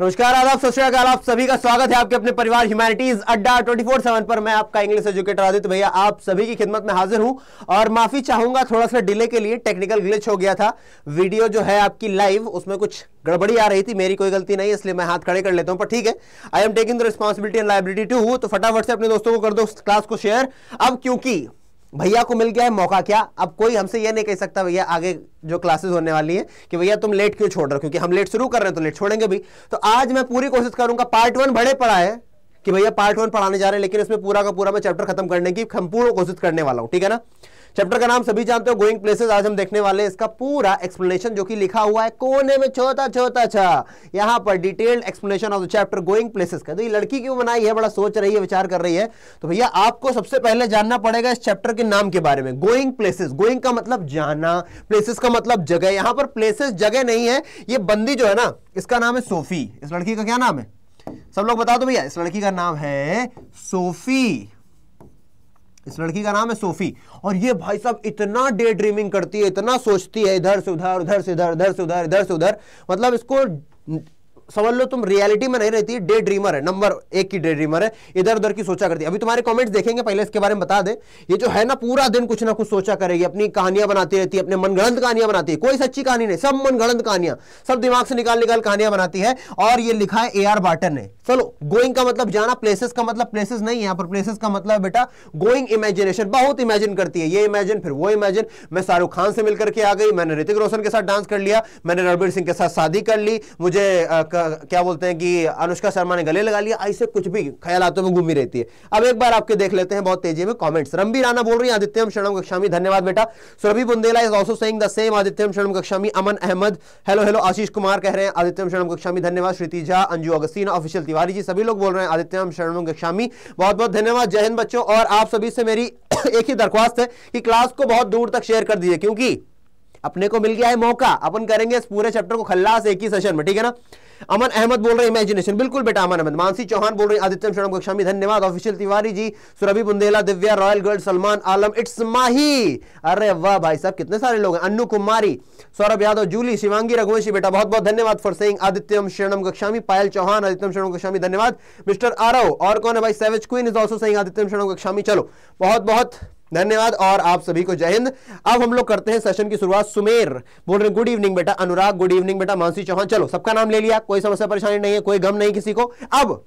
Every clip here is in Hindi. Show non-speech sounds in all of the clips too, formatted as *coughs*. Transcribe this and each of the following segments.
नमस्कार आदाब सत आप सभी का स्वागत है आपके अपने परिवार ह्यूमैनिटीज अड्डा 24 सेवन पर मैं आपका इंग्लिश एजुकेटर आदित्य भैया आप सभी की खिदमत में हाजिर हूं और माफी चाहूंगा थोड़ा सा डिले के लिए टेक्निकल ग्लिच हो गया था वीडियो जो है आपकी लाइव उसमें कुछ गड़बड़ी आ रही थी मेरी कोई गलती नहीं इसलिए मैं हाथ खड़े कर लेता हूं पर ठीक है I am taking the responsibility and liability too तो फटाफट से अपने दोस्तों को कर दो क्लास को शेयर अब क्योंकि भैया को मिल गया है मौका क्या अब कोई हमसे यह नहीं कह सकता भैया आगे जो क्लासेस होने वाली है कि भैया तुम लेट क्यों छोड़ रहे हो क्योंकि हम लेट शुरू कर रहे हैं तो लेट छोड़ेंगे भी तो आज मैं पूरी कोशिश करूंगा पार्ट वन बड़े पढ़ा है कि भैया पार्ट वन पढ़ाने जा रहे हैं लेकिन इसमें पूरा का पूरा मैं चैप्टर खत्म करने की संपूर्ण कोशिश करने वाला हूं ठीक है ना चैप्टर का नाम सभी जानते हो गोइंग प्लेसेस आज हम देखने वाले हैं इसका पूरा एक्सप्लेनेशन जो कि लिखा हुआ है कोने में छोटा छोटा छा अच्छा। यहाँ पर detailed explanation of the chapter going places का तो ये लड़की क्यों बनाई है बड़ा सोच रही है विचार कर रही है तो भैया आपको सबसे पहले जानना पड़ेगा इस चैप्टर के नाम के बारे में गोइंग प्लेसेस गोइंग का मतलब जाना प्लेसेस का मतलब जगह यहाँ पर प्लेसेस जगह नहीं है ये बंदी जो है ना इसका नाम है सोफी इस लड़की का क्या नाम है सब लोग बता दो भैया इस लड़की का नाम है सोफी इस लड़की का नाम है सोफी और ये भाई साहब इतना डे ड्रीमिंग करती है इतना सोचती है इधर से उधर उधर से इधर उधर से उधर इधर से उधर मतलब इसको समझ लो तुम रियलिटी में नहीं रहती डे ड्रीमर है नंबर एक की डे ड्रीमर है इधर उधर की सोचा करती है अभी तुम्हारे कमेंट्स देखेंगे पहले इसके बारे में बता दे ये जो है ना पूरा दिन कुछ ना कुछ सोचा करेगी अपनी कहानियां बनाती रहती है अपने मनगढ़ंत कहानियां बनाती है कोई सच्ची कहानी नहीं सब मनगढ़ंत कहानियां सब दिमाग से निकाल निकाल कहानियां बनाती है और ये लिखा है ए आर बाटन ने चलो गोइंग का मतलब जाना प्लेसेस का मतलब प्लेसेस नहीं है पर प्लेसेस का मतलब बेटा गोइंग इमेजिनेशन बहुत इमेजिन करती है ये इमेजिन फिर वो इमेजिन मैं शाहरुख खान से मिलकर के आ गई मैंने ऋतिक रोशन के साथ डांस कर लिया मैंने रणबीर सिंह के साथ शादी कर ली मुझे क्या बोलते हैं कि अनुष्का शर्मा ने गले लगा लिया ऐसे कुछ भी ख्यालातों में घूमी रहती है अब एक बार आपके देख लेते हैं बहुत तेजी में कमेंट्स रंबी राणा बोल रही है आदित्यम शर्णम कक्षामी धन्यवाद बेटा Surabhi Bundela is also saying the same आदित्यम शर्णम कक्षामी अमन अहमद हेलो हेलो आशीष कुमार कह रहे हैं आदित्यम शर्णम कक्षामी धन्यवाद श्रीति झा अंजू अगस्तीन ऑफिशियल तिवारी जी सभी लोग बोल रहे हैं आदित्यम शर्णम कक्षामी बहुत बहुत धन्यवाद जय हिंद बच्चों और आप सभी से मेरी *coughs* एक ही दरख्वास्त है कि क्लास को बहुत दूर तक शेयर कर दीजिए क्योंकि अपने को मिल गया है मौका अपन करेंगे इस पूरे चैप्टर को खल्लास एक ही सेशन में ठीक है ना अमन अहमद बोल रहे हैं इमेजिनेशन बिल्कुल बेटा अमन अहमद मानसी चौहान बोल रहे आदित्यम शरण गोस्वामी धन्यवाद official Tiwari ji Surabhi Bundela Divya royal girl Salman Alam it's Mahi अरे वाह भाई साहब कितने सारे लोग हैं अनु कुमारी सौरभ यादव जूली शिवांगी रघुवंशी बेटा बहुत बहुत धन्यवाद फॉर सेइंग आदित्यम शरणम गोस्वामी पायल चौहान आदित्यम शरणम गोस्वामी धन्यवाद मिस्टर आरव और कौन है भाई savage queen is also saying आदित्यम शरणम गोस्वामी चलो बहुत बहुत धन्यवाद और आप सभी को जय हिंद अब हम लोग करते हैं सेशन की शुरुआत सुमेर बोल रहे गुड इवनिंग बेटा अनुराग गुड इवनिंग बेटा मानसी चौहान चलो सबका नाम ले लिया कोई समस्या परेशानी नहीं है कोई गम नहीं किसी को अब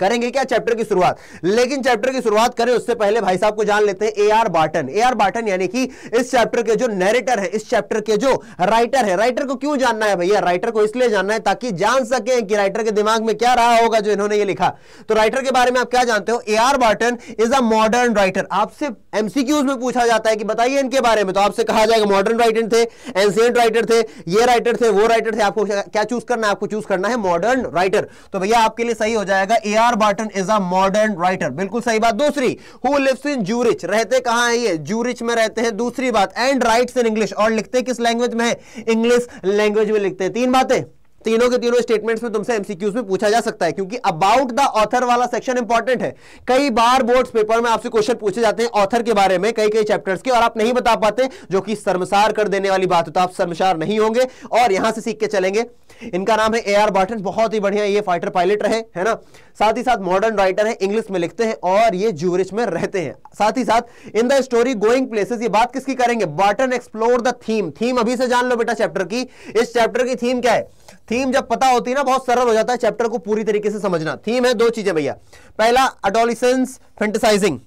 करेंगे क्या चैप्टर की शुरुआत लेकिन चैप्टर की शुरुआत करें उससे पहले भाई साहब को जान लेते हैं ए आर बाटन ए आर बाटन यानी कि इस चैप्टर के जो नेरेटर है इस चैप्टर के जो राइटर है राइटर को क्यों जानना है भैया राइटर को इसलिए जानना है ताकि जान सके कि राइटर के दिमाग में क्या रहा होगा जो इन्होंने ये लिखा तो राइटर के बारे में आप क्या जानते हो A R Barton is a modern writer आपसे एमसीक्यूज में पूछा जाता है कि बताइए इनके बारे में तो आपसे कहा जाएगा मॉडर्न राइटर थे एंसियंट राइटर थे ये राइटर थे वो राइटर थे आपको क्या चूज करना है आपको चूज करना है मॉडर्न राइटर तो भैया आपके लिए सही हो जाएगा A R R Barton is a modern writer बिल्कुल सही बात दूसरी हु लिव्स इन जूरिच रहते कहां है ये जूरिच में रहते हैं दूसरी बात एंड राइट्स इन इंग्लिश और लिखते किस लैंग्वेज में है इंग्लिश लैंग्वेज में लिखते हैं तीन बातें तीनों के तीनों स्टेटमेंट्स में तुमसे एमसीक्यूज में पूछा जा सकता है क्योंकि अबाउट द ऑथर वाला सेक्शन इंपॉर्टेंट है कई बार बोर्ड्स पेपर में आपसे क्वेश्चन पूछे जाते हैं ऑथर के बारे में कई कई चैप्टर्स के और आप नहीं बता पाते जो कि शर्मसार कर देने वाली बात हो तो आप शर्मसार नहीं होंगे और यहां से सीख के चलेंगे इनका नाम है ए आर बाटन बहुत ही बढ़िया ये फाइटर पायलट रहे है ना साथ ही साथ मॉडर्न राइटर है इंग्लिश में लिखते हैं और ये ज्यूरिच में रहते हैं साथ ही साथ in the story going places ये बात किसकी करेंगे Barton explore the theme theme अभी से जान लो बेटा चैप्टर की इस चैप्टर की थीम क्या है थीम जब पता होती है ना बहुत सरल हो जाता है चैप्टर को पूरी तरीके से समझना थीम है दो चीजें भैया पहला अडोलिसंस फेंटिसाइजिंग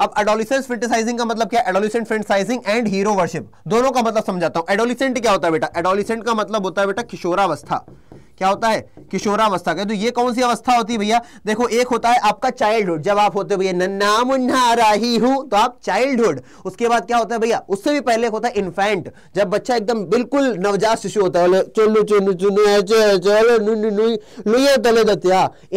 अब एडोलिसेंस फेंटिसाइजिंग का मतलब क्या adolescent fantasising and hero worship दोनों का मतलब समझाता हूं एडोलिसेंट क्या होता है बेटा एडोलिसेंट का मतलब होता है बेटा किशोरावस्था क्या होता है किशोरावस्था का तो ये कौन सी अवस्था होती है भैया देखो एक होता है आपका चाइल्डहुड जब आप होते भैया नन्ना मुन्ना राही हूं तो आप चाइल्डहुड उसके बाद क्या होता है भैया उससे भी पहले होता है इन्फेंट जब बच्चा एकदम बिल्कुल नवजात शिशु होता है चुनु चुनु चुनु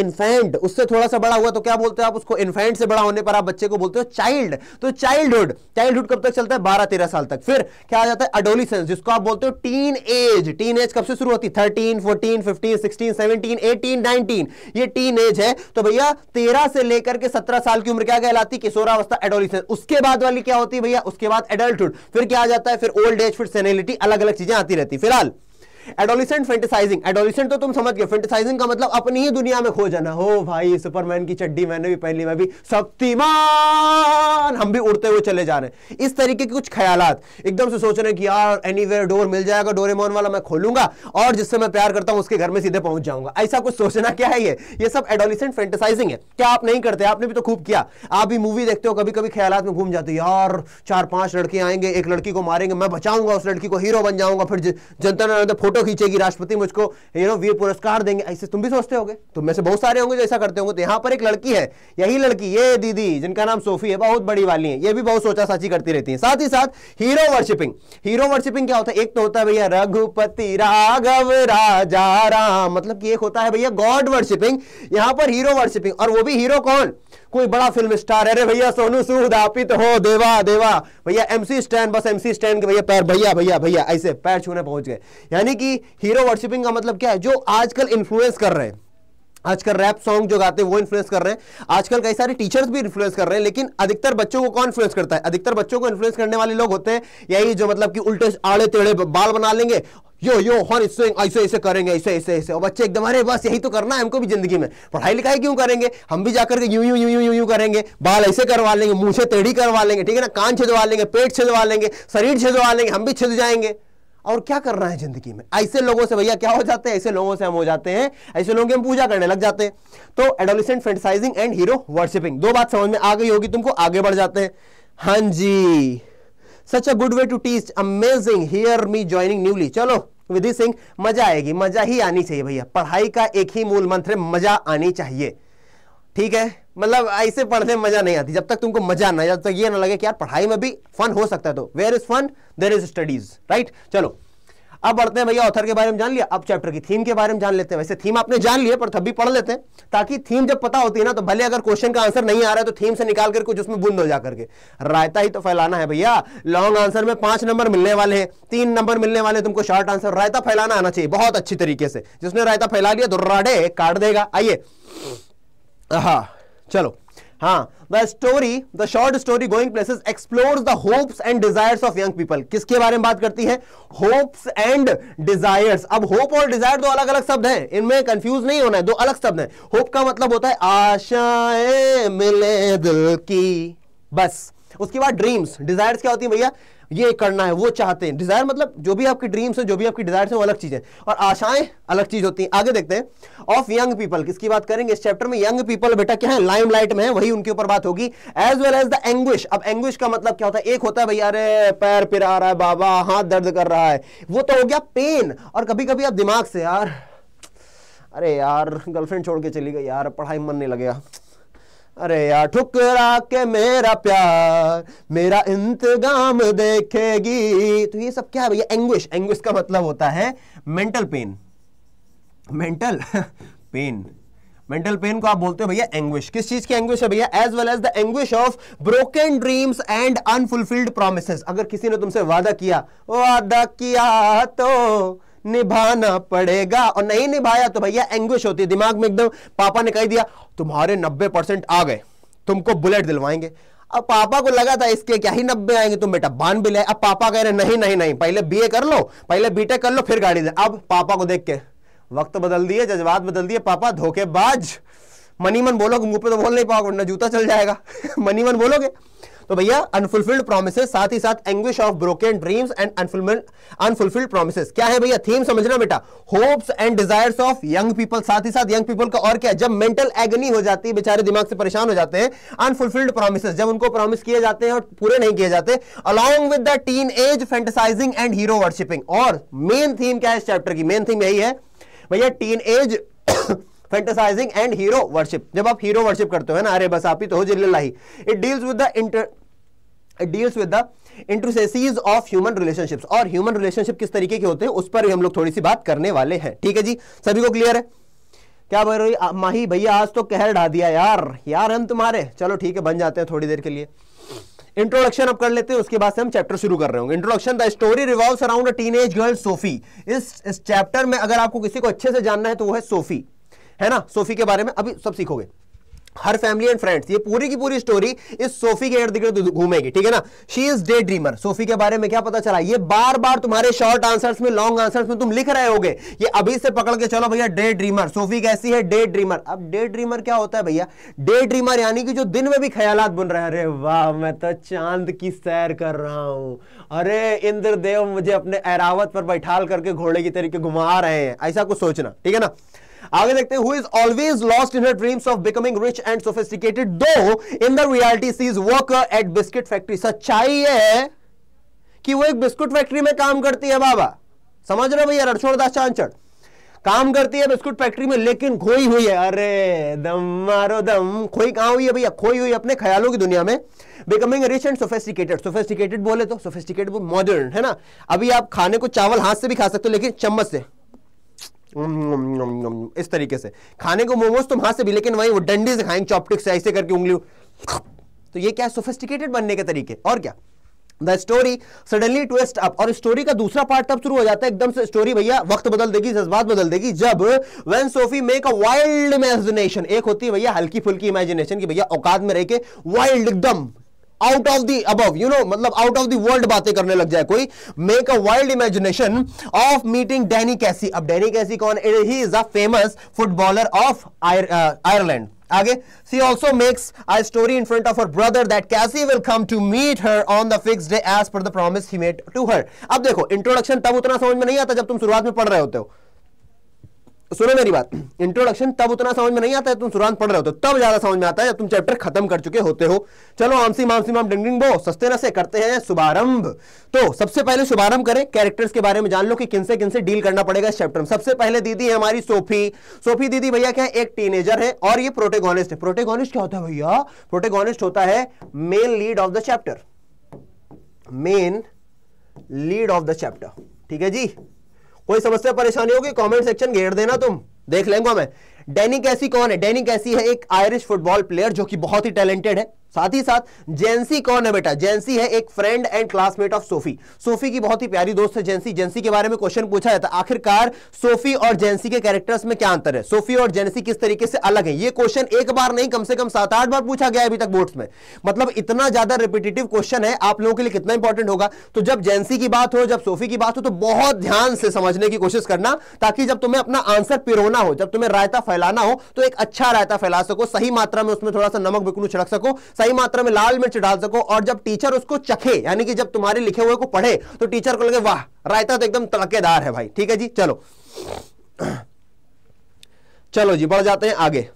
इन्फेंट उससे थोड़ा सा बड़ा हुआ तो क्या बोलते हो आप उसको इन्फेंट से बड़ा होने पर आप बच्चे को बोलते हो चाइल्ड तो चाइल्डहुड चाइल्डहुड कब तक चलता है बारह तेरह साल तक फिर क्या आ जाता है अडोलिसेंस जिसको आप बोलते हो टीन एज टीन एज कब से शुरू होती है थर्टीन फोर्टीन एटीन नाइनटीन ये टीन एज है तो भैया तेरह से लेकर के सत्रह साल की उम्र क्या कहलाती किशोरावस्था एडोलिस उसके बाद वाली क्या होती है भैया उसके बाद एडल्टहुड फिर क्या आ जाता है फिर ओल्ड एज फिर सेनेलिटी अलग अलग चीजें आती रहती फिलहाल एडोलिसेंट फेंटिसाइजिंग एडोलिसेंट तो तुम समझ गए फेंटिसाइजिंग का मतलब अपनी ही दुनिया में खो जाना हो भाई सुपरमैन की चड्डी मैंने भी पहली मैं भी शक्तिमान हम भी उड़ते हुए चले जा रहे हैं इस तरीके के कुछ ख्याल एकदम से सोच रहे कि यार एनी डोर मिल जाएगा डोरेमोन वाला मैं खोलूंगा और जिससे मैं प्यार करता हूं उसके घर में सीधे पहुंच जाऊंगा ऐसा कुछ सोचना क्या है ये ये सब एडोलिसेंट फेंटिसाइजिंग है क्या आप नहीं करते आपने भी तो खूब किया आप भी मूवी देखते हो कभी कभी ख्याल में घूम जाते यार चार पांच लड़के आएंगे एक लड़की को मारेंगे मैं बचाऊंगा उस लड़की को हीरो बन जाऊंगा फिर जनता ने फोटो फोटो खींचेगी राष्ट्रपति मुझको यू नो वीर पुरस्कार देंगे ऐसे तुम भी सोचते होगे तुम में से बहुत सारे होंगे जो ऐसा करते होंगे तो यहाँ पर एक लड़की है यही लड़की ये दीदी जिनका नाम सोफी है बहुत बड़ी वाली है ये भी बहुत सोचा साची करती रहती है साथ ही साथ हीरो वर्शिपिंग हीरो वर्शिपिंग क्या होता है एक तो होता है भैया रघुपति राघव राजा राम मतलब कि एक होता है भैया गॉड वर्शिपिंग यहाँ पर हीरो वर्शिपिंग और वो भी हीरो कौन कोई बड़ा फिल्म स्टार अरे भैया सोनू सूद आपित तो हो देवा देवा भैया एमसी स्टैंड बस एमसी स्टैंड के भैया पैर भैया भैया भैया ऐसे पैर छूने पहुंच गए यानी कि हीरो वर्शिपिंग का मतलब क्या है जो आजकल इन्फ्लुएंस कर रहे हैं आजकल रैप सॉन्ग जो गाते हैं वो इन्फ्लुएंस कर रहे हैं आजकल कई सारे टीचर्स भी इन्फ्लुएंस कर रहे हैं लेकिन अधिकतर बच्चों को कौन इन्फ्लुएंस करता है अधिकतर बच्चों को इन्फ्लुएंस करने वाले लोग होते हैं यही जो मतलब कि उल्टे आड़े तेड़े बाल बना लेंगे यो यो हॉन स्विंग ऐसे ऐसे करेंगे ऐसे ऐसे ऐसे और बच्चे एकदम अरे बस यही तो करना है हमको भी जिंदगी में पढ़ाई लिखाई क्यों करेंगे हम भी जाकर के यूं यूं यूं यूं यू यू करेंगे बाल ऐसे करवा लेंगे मुंह से टेढ़ी करवा लेंगे ठीक है ना कान छिदवा लेंगे पेट छिदवा लेंगे शरीर छिदवा लेंगे हम भी छिद जाएंगे और क्या करना है जिंदगी में ऐसे लोगों से भैया क्या हो जाते हैं ऐसे लोगों से हम हो जाते हैं ऐसे लोगों की हम पूजा करने लग जाते हैं तो adolescent fantasising and hero worshipping दो बात समझ में आ गई होगी तुमको आगे बढ़ जाते हैं हाँ जी such a good way to teach amazing here me joining newly चलो विधि सिंह मजा आएगी मजा ही आनी चाहिए भैया पढ़ाई का एक ही मूल मंत्र है मजा आनी चाहिए ठीक है मतलब ऐसे पढ़ने में मजा नहीं आती जब तक तुमको मजा ना जब तक ये ना लगे कि यार पढ़ाई में भी फन हो सकता है तो where is fun there is studies right चलो अब बढ़ते हैं भैया ऑथर के बारे में जान लिया अब चैप्टर की थीम के बारे में जान लेते हैं वैसे थीम आपने जान लिया पर तब भी पढ़ लेते हैं ताकि थीम जब पता होती है ना तो भले अगर क्वेश्चन का आंसर नहीं आ रहा है तो थीम से निकाल कर कुछ उसमें बुंद हो जाकर के रायता ही तो फैलाना है भैया लॉन्ग आंसर में पांच नंबर मिलने वाले हैं तीन नंबर मिलने वाले तुमको शॉर्ट आंसर रायता फैलाना आना चाहिए बहुत अच्छी तरीके से जिसने रायता फैला लिया तो राडे काट देगा आइए हाँ चलो हाँ the story the short story going places explore the hopes and desires of young people किसके बारे में बात करती है होप्स एंड डिजायर्स अब होप और डिजायर दो अलग अलग शब्द हैं इनमें कंफ्यूज नहीं होना है दो अलग शब्द हैं होप का मतलब होता है आशाएं मिले दिल की बस उसके बाद ड्रीम्स डिजायर्स क्या होती है भैया ये करना है वो चाहते हैं डिजायर मतलब जो भी आपकी ड्रीम्स है जो भी आपकी डिजायर है वो अलग चीज है और आशाएं अलग चीज होती है आगे देखते हैं ऑफ यंग पीपल किसकी बात करेंगे इस चैप्टर में यंग पीपल बेटा क्या है लाइम लाइट में है वही उनके ऊपर बात होगी as well as the anguish अब एंग्विश का मतलब क्या होता है एक होता है भैया अरे पैर पिरा रहा है बाबा हाथ दर्द कर रहा है वो तो हो गया पेन और कभी कभी आप दिमाग से यार अरे यार गर्लफ्रेंड छोड़ के चली गई यार पढ़ाई मन नहीं लगेगा अरे यार ठुकरा के मेरा प्यार मेरा इंतजाम देखेगी तो ये सब क्या है भैया एंग्विश एंग्विश का मतलब होता है mental pain mental pain mental pain को आप बोलते हो भैया एंग्विश किस चीज की एंग्विश है भैया as well as the anguish of broken dreams and unfulfilled promises अगर किसी ने तुमसे वादा किया वादा किया तो निभाना पड़ेगा और नहीं निभाया तो भैया एंग्विश होती है दिमाग में एकदम पापा ने कह दिया तुम्हारे नब्बे परसेंट आ गए तुमको बुलेट दिलवाएंगे अब पापा को लगा था इसके क्या ही नब्बे आएंगे तुम बेटा भी लाए अब पापा कह रहे नहीं नहीं नहीं पहले बीए कर लो पहले बीटेक कर लो फिर गाड़ी दे अब पापा को देख के वक्त बदल दिए जज्बात बदल दिए पापा धोखेबाज मनी मन बोलोगे मुंह पे तो बोल नहीं पाओगे ना जूता चल जाएगा *laughs* मनी मन बोलोगे तो भैया अनफुलफिल्ड प्रोमिसेस साथ ही साथ anguish of broken dreams and unfulfilment unfulfilled promises क्या है भैया थीम समझना बेटा hopes and desires of young people साथ ही साथ यंग पीपल का और क्या जब मेंटल एग्नी हो जाती है बेचारे दिमाग से परेशान हो जाते हैं अनफुलफिल्ड प्रोमिसेस जब उनको प्रोमिस किए जाते हैं और पूरे नहीं किए जाते along with the teenage fantasising and hero worshipping और मेन थीम क्या है इस चैप्टर की मेन थीम यही है भैया teenage fantasising and hero worship जब आप हीरो वर्शिप करते हो ना अरे बस आप ही तो हो जिले लाही it deals with the inter deals with the intricacies of human relationships और ह्यूमन रिलेशनशिप किस तरीके के होते हैं उस पर भी हम लोग थोड़ी सी बात करने वाले हैं ठीक है जी सभी को क्लियर है क्या बोल रही माही भैया आज तो कहर ढा दिया यार यार हम तुम्हारे चलो ठीक है बन जाते हैं थोड़ी देर के लिए इंट्रोडक्शन अब कर लेते हैं उसके बाद से हम चैप्टर शुरू कर रहे होंगे introduction the story revolves around a teenage girl Sophie इस इस चैप्टर में अगर आपको किसी को अच्छे से जानना है तो वो है सोफी है ना सोफी के बारे में अभी सब सीखोगे हर फैमिली एंड फ्रेंड्स ये पूरी की पूरी स्टोरी इस सोफी के इर्द गिर्द घूमेगी ठीक है ना she is daydreamer Sophie के बारे में क्या पता चला ये बार बार तुम्हारे शॉर्ट आंसर्स में लॉन्ग आंसर्स में तुम लिख रहे होगे ये अभी से पकड़ के चलो भैया डे ड्रीमर सोफी कैसी है डे ड्रीमर अब डे ड्रीमर क्या होता है भैया डे ड्रीमर यानी कि जो दिन में भी ख्याल बुन रहे हैं अरे वाह मैं तो चांद की सैर कर रहा हूं अरे इंद्रदेव मुझे अपने एरावत पर बैठाल करके घोड़े की तरीके घुमा रहे हैं ऐसा कुछ सोचना ठीक है ना आगे देखते हैं who is always lost in her dreams of becoming rich and sophisticated though in the reality she is work at biscuit factory सच्चाई है कि वो एक बिस्कुट फैक्ट्री में काम करती है बाबा समझ रहे भैया रणछोड़ दास चांचड़ काम करती है बिस्कुट फैक्ट्री में लेकिन खोई हुई है अरे दम मारो दम खोई कहां हुई है भैया खोई हुई अपने ख्यालों की दुनिया में becoming rich and sophisticated sophisticated बोले तो सोफेस्टिकेटेड मॉडर्न है ना अभी आप खाने को चावल हाथ से भी खा सकते हो लेकिन चम्मच से Mm, mm, mm, इस तरीके से खाने को मोमोज तुम तो हाथ से भी लेकिन वही वो डंडी से खाएंगे चॉपटिक से ऐसे करके उंगली तो ये क्या सोफिस्टिकेटेड बनने के तरीके और क्या the story suddenly twist up और स्टोरी का दूसरा पार्ट तब शुरू हो जाता है एकदम से स्टोरी भैया वक्त बदल देगी जज्बात बदल देगी जब when Sophie make a wild imagination एक होती है भैया हल्की फुल्की इमेजिनेशन की भैया औकात में रह के वाइल्ड एकदम आउट ऑफ दी अब यू नो मतलब आउट ऑफ दी वर्ल्ड बातें करने लग जाए कोई make a wild imagination of meeting Danny Casey अब डेनी कैसी कौन he is a famous footballer of Ireland आगे she also makes a story in front of her brother that Casey will come to meet her on the fix day as per the promise he made to her अब देखो इंट्रोडक्शन तब उतना समझ में नहीं आता जब तुम शुरुआत में पढ़ रहे होते हो सुनो मेरी बात इंट्रोडक्शन तब उतना समझ में नहीं आता है तुम सुरान पढ़ रहे हो तो तब ज्यादा समझ में आता है जब तुम चैप्टर खत्म कर चुके होते हो चलो आमसी मामसी माम डिंग बो सस्ते न से करते हैं शुभारंभ तो सबसे पहले शुभारंभ करें कैरेक्टर्स के बारे में जान लो कि किनसे किनसे डील करना पड़ेगा इस चैप्टर में सबसे पहले दीदी है हमारी सोफी सोफी दीदी भैया क्या है एक टीनेजर है और ये प्रोटेगोनिस्ट है प्रोटेगोनिस्ट क्या होता है भैया प्रोटेगोनिस्ट होता है main lead of the chapter main lead of the chapter ठीक है जी कोई समस्या परेशानी होगी कमेंट सेक्शन घेर देना तुम देख लेंगे मैं डेनी कैसी कौन है डेनी कैसी है एक आयरिश फुटबॉल प्लेयर जो कि बहुत ही टैलेंटेड है साथ ही साथ जेंसी कौन है बेटा जेंसी है एक friend and classmate of Sophie Sophie की बहुत ही प्यारी दोस्त है जेंसी जेंसी के बारे में क्वेश्चन पूछा जाता आखिरकार सोफी और जेंसी के कैरेक्टर्स में क्या अंतर है सोफी और जेंसी किस तरीके से अलग है ये क्वेश्चन एक बार नहीं कम से कम सात आठ बार पूछा गया अभी तक बोर्ड में मतलब इतना ज्यादा रिपीटेटिव क्वेश्चन है आप लोगों के लिए कितना इंपॉर्टेंट होगा तो जब जेंसी की बात हो जब सोफी की बात हो तो बहुत ध्यान से समझने की कोशिश करना ताकि जब तुम्हें अपना आंसर पिरोना हो जब तुम्हें रायता फैलाना हो तो एक अच्छा रायता फैला सको सही मात्रा में उसमें थोड़ा सा नमक बिकनू छिड़क सको सही मात्रा में लाल मिर्च डाल सको और जब टीचर उसको चखे यानी कि जब तुम्हारे लिखे हुए को पढ़े तो टीचर को लगे वाह रायता तो एकदम तड़केदार है भाई ठीक है जी चलो चलो जी बढ़ जाते हैं आगे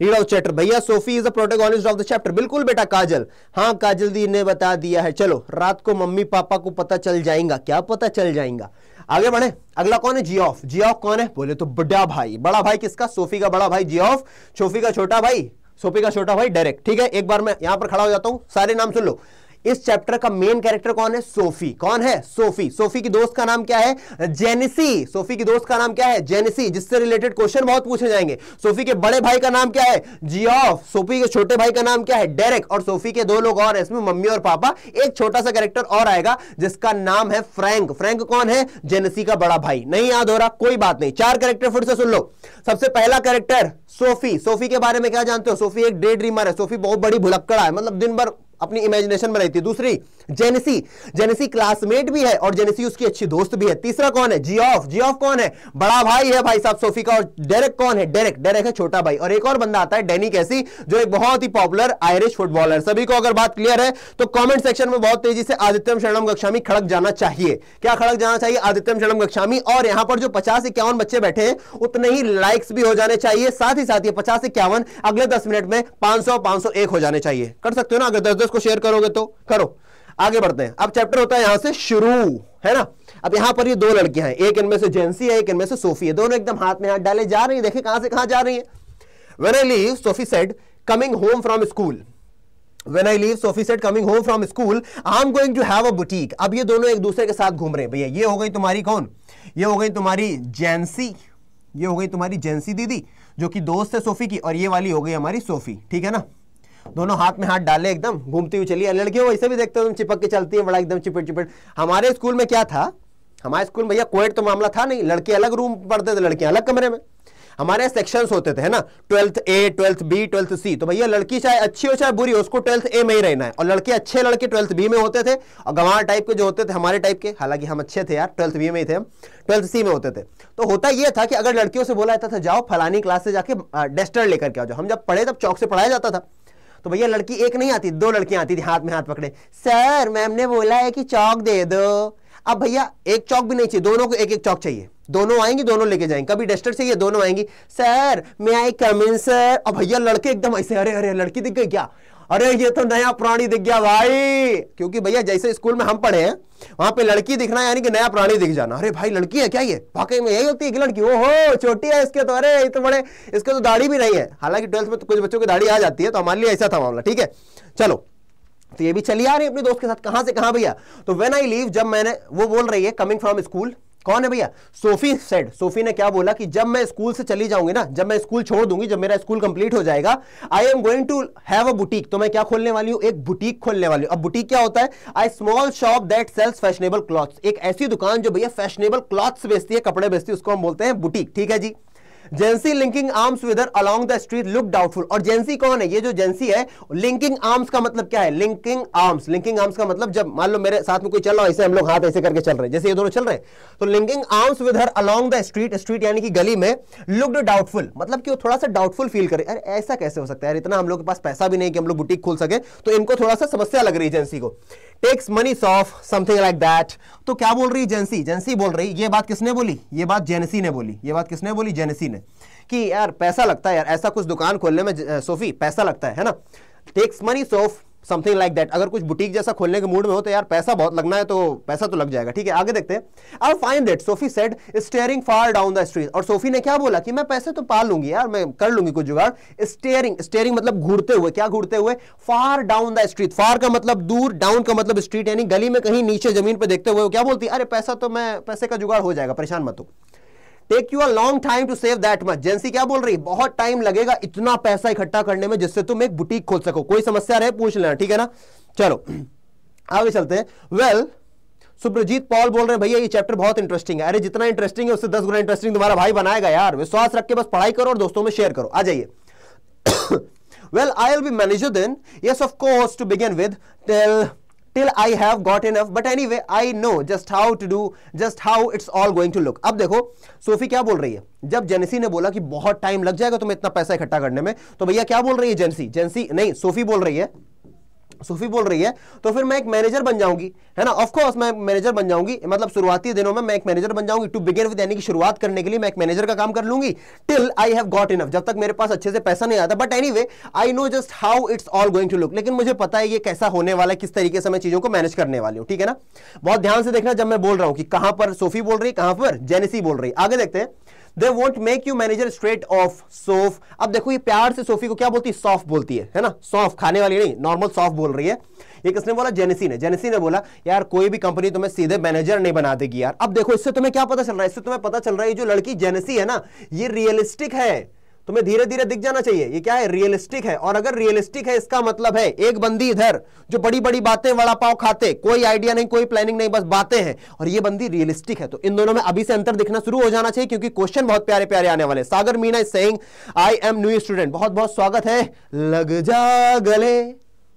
रीड आउट चैप्टर भैया Sophie is the protagonist of the chapter बिल्कुल बेटा काजल हाँ काजल दी ने बता दिया है चलो रात को मम्मी पापा को पता चल जाएगा क्या पता चल जाएगा आगे बढ़े अगला कौन है जियोफ जियोफ कौन है बोले तो बड़ा भाई बड़ा भाई किसका सोफी का बड़ा भाई जियोफ सोफी का छोटा भाई सोफी का छोटा भाई डायरेक्ट ठीक है एक बार मैं यहां पर खड़ा हो जाता हूं सारे नाम सुन लो इस चैप्टर का मेन कैरेक्टर कौन है सोफी कौन है सोफी सोफी की दोस्त का नाम क्या है जेनिसी सोफी की दोस्त का नाम क्या है जेनिसी जिससे रिलेटेड क्वेश्चन बहुत पूछे जाएंगे सोफी के बड़े भाई का नाम क्या है जियोफ सोफी के छोटे भाई का नाम क्या है डेरेक और सोफी के दो लोग और इसमें मम्मी और पापा एक छोटा सा कैरेक्टर और आएगा जिसका नाम है फ्रेंक फ्रेंक कौन है जेनेसी का बड़ा भाई नहीं याद हो रहा कोई बात नहीं चार कैरेक्टर फिर से सुन लो सबसे पहला कैरेक्टर सोफी सोफी के बारे में क्या जानते हो सोफी एक डे ड्रीमर है सोफी बहुत बड़ी भुलक्कड़ा है मतलब दिन भर अपनी इमेजिनेशन में रहती है दूसरी जेनेसी जेनेसी क्लासमेट भी है और जेनेसी उसकी अच्छी दोस्त भी है तीसरा कौन है जियोफ जियोफ कौन है बड़ा भाई है भाई साहब सोफी का और डेरेक कौन है डेरेक डेरेक है छोटा भाई और एक और बंदा आता है डेनी कैसी जो एक बहुत ही पॉपुलर आयरिश फुटबॉलर सभी को अगर बात क्लियर है तो कॉमेंट सेक्शन में बहुत तेजी से आदित्यम शरणम गक्षामी खड़क जाना चाहिए क्या खड़क जाना चाहिए आदित्यम शरणम गक्षामी और यहां पर जो पचास इक्यावन बच्चे बैठे हैं उतने ही लाइक्स भी हो जाने चाहिए साथ ही साथ ये पचास इक्यावन अगले दस मिनट में पांच सौ हो जाने चाहिए कर सकते हो ना अगर दस तो इसको शेयर करोगे तो करो आगे बढ़ते हैं अब चैप्टर होता है यहां से शुरू है ना अब यहां पर ये दो लड़कियां हैं एक इनमें से जेंसी है एक इनमें से सोफी है दोनों एकदम हाथ में हाथ डाले जा रही है देखे कहां से कहां जा रही है when I leave Sophie said coming home from school When I leave, Sophie said, coming home from school, I'm going to have a boutique. अब ये दोनों एक दूसरे के साथ घूम रहे हैं भैया ये हो गई तुम्हारी कौन ये हो गई तुम्हारी जेंसी ये हो गई तुम्हारी जेंसी दीदी जो कि दोस्त है सोफी की और ये वाली हो गई हमारी सोफी ठीक है ना दोनों हाथ में हाथ डाले एकदम घूमती हुई चली लड़कियों वैसे भी देखते हो तुम चिपक के चलती है बड़ा एकदम चिपट चिपट हमारे स्कूल में क्या था हमारे स्कूल में भैया कोएड तो मामला था नहीं लड़के अलग रूम पढ़ते थे लड़के अलग कमरे में हमारे यहाँ सेक्शंस होते थे है ना twelfth A twelfth B twelfth C तो भैया लड़की चाहे अच्छी हो चाहे बुरी हो उसको ट्वेल्थ ए में ही रहना है और लड़के अच्छे लड़के ट्वेल्थ बी में होते थे और गंवार टाइप के जो होते थे हमारे टाइप के हालांकि हम अच्छे थे यार ट्वेल्थ बी में ही थे हम ट्वेल्थ सी में होते थे तो होता यह था कि अगर लड़कियों से बोला जाता था जाओ फलानी क्लास से जाके डस्टर लेकर के आ जाओ हम जब पढ़े तब चौक से पढ़ाया जाता था तो भैया लड़की एक नहीं आती दो लड़कियां आती थी हाथ में हाथ पकड़े सर मैम ने बोला है कि चौक दे दो अब भैया एक चौक भी नहीं चाहिए दोनों को एक एक चौक चाहिए दोनों आएंगी दोनों लेके जाएंगे कभी डस्टर चाहिए दोनों आएंगी सर मैं आई कम सर और भैया लड़के एकदम ऐसे अरे अरे लड़की दिख गई क्या अरे ये तो नया प्राणी दिख गया भाई क्योंकि भैया जैसे स्कूल में हम पढ़े हैं वहां पे लड़की दिखना यानी कि नया प्राणी दिख जाना अरे भाई लड़की है क्या ये वाकई में यही होती है कि लड़की ओहो छोटी है इसके तो अरे ये तो बड़े इसके तो दाढ़ी भी नहीं है हालांकि ट्वेल्थ में तो कुछ बच्चों की दाढ़ी आ जाती है तो हमारे लिए ऐसा था मामला ठीक है चलो तो ये भी चली आ रही है अपने दोस्त के साथ कहां से कहां भैया तो वेन आई लीव जब मैंने वो बोल रही है कमिंग फ्रॉम स्कूल कौन है भैया सोफी सेड सोफी ने क्या बोला कि जब मैं स्कूल से चली जाऊंगी ना जब मैं स्कूल छोड़ दूंगी जब मेरा स्कूल कंप्लीट हो जाएगा I am going to have a boutique तो मैं क्या खोलने वाली हूं एक बुटीक खोलने वाली हूं अब बुटीक क्या होता है a small shop that sells fashionable clothes एक ऐसी दुकान जो भैया फैशनेबल क्लॉथ्स बेचती है कपड़े बेचती है उसको हम बोलते हैं बुटीक ठीक है जी Jansie linking arms with her along the street look doubtful और जेंसी कौन है ये जो जेंसी है लिंकिंग आर्म्स का मतलब क्या है लिंकिंग आर्म्स लिंकिंग आर्म्स का मतलब जब मान लो मेरे साथ में कोई चल रहा है ऐसे हम लोग हाथ ऐसे करके चल रहे हैं जैसे ये दोनों चल रहे हैं तो linking arms with along the street street यानी कि गली में लुकड डाउटफुल मतलब कि वो थोड़ा सा डाउटफुल फील करे अरे ऐसा कैसे हो सकता है यार इतना हम लोग के पास पैसा भी नहीं कि हम लोग बुटीक खोल सके तो इनको थोड़ा सा समस्या लग रही है एजेंसी को takes money Soph something like that तो क्या बोल रही एजेंसी एजेंसी बोल रही ये बात किसने बोली ये बात जेनेसी ने बोली ये बात किसने बोली जेनेसी ने कि यार पैसा लगता है यार ऐसा कुछ दुकान खोलने में सोफी पैसा लगता है है ना takes money Soph something like that अगर कुछ बुटीक जैसा खोलने के मूड में हो तो यार पैसा बहुत लगना है तो पैसा तो लग जाएगा ठीक है आगे देखते हैं I find that Sophie said staring far down the street और सोफी ने क्या बोला कि मैं पैसे तो पा लूंगी यार मैं कर लूंगी कुछ जुगाड़ स्टेयरिंग स्टेयरिंग मतलब घूरते हुए क्या घूरते हुए far down the street far का मतलब दूर डाउन का मतलब स्ट्रीट यानी गली में कहीं नीचे जमीन पर देखते हुए क्या बोलती अरे पैसा तो मैं पैसे का जुगाड़ हो जाएगा परेशान मत हो take you a long time to save that much Jansie क्या बोल रही है बहुत टाइम लगेगा इतना पैसा इकट्ठा करने में जिससे तुम एक बुटीक खोल सको कोई समस्या रहे पूछ लेना ठीक है ना चलो आगे चलते हैं वेल well, सुब्रजीत पॉल बोल रहे हैं भैया ये चैप्टर बहुत इंटरेस्टिंग है अरे जितना इंटरेस्टिंग है उससे दस गुना इंटरेस्टिंग तुम्हारा भाई बनाएगा यार विश्वास रख के बस पढ़ाई करो और दोस्तों में शेयर करो आ जाइए well I will be manager then yes of course to begin with tell till I have got enough but anyway I know just how to do just how it's all going to look अब देखो सोफी क्या बोल रही है जब जेनसी ने बोला कि बहुत टाइम लग जाएगा तुम्हें इतना पैसा इकट्ठा करने में तो भैया क्या बोल रही है जेनसी जेनसी नहीं सोफी बोल रही है सूफी बोल रही है तो फिर मैं एक मैनेजर बन जाऊंगी है ना ऑफकोर्स मैं मैनेजर बन जाऊंगी मतलब शुरुआती दिनों में मैं एक मैनेजर बन जाऊंगी टू बिगेन विद यानी कि शुरुआत करने के लिए मैं एक मैनेजर का काम कर लूंगी till I have got enough जब तक मेरे पास अच्छे से पैसा नहीं आता but any I know just how it's all going to look लेकिन मुझे पता है ये कैसा होने वाला है किस तरीके से मैं चीजों को मैनेज करने वाली हूँ ठीक है ना बहुत ध्यान से देखना जब मैं बोल रहा हूँ कि कहां पर सोफी बोल रही है कहां पर जेनेसी बोल रही आगे देखते हैं they won't make you manager straight off Soph अब देखो ये प्यार से सोफी को क्या बोलती है सॉफ बोलती है है ना सॉफ खाने वाली नहीं नॉर्मल सॉफ बोल रही है ये किसने बोला जेनेसी ने जेनेसी ने बोला यार कोई भी कंपनी तुम्हें सीधे मैनेजर नहीं बना देगी यार अब देखो इससे तुम्हें क्या पता चल रहा है इससे तुम्हें पता चल रहा है जो लड़की जेनेसी है ना ये रियलिस्टिक है तुम्हें धीरे धीरे दिख जाना चाहिए ये क्या है रियलिस्टिक है और अगर रियलिस्टिक है इसका मतलब है एक बंदी इधर जो बड़ी बड़ी बातें वड़ा पाव खाते कोई आइडिया नहीं कोई प्लानिंग नहीं बस बातें हैं और ये बंदी रियलिस्टिक है तो इन दोनों में अभी से अंतर दिखना शुरू हो जाना चाहिए क्योंकि क्वेश्चन बहुत प्यारे प्यारे आने वाले Sagar Meena is saying I am new student बहुत बहुत स्वागत है लग जा गले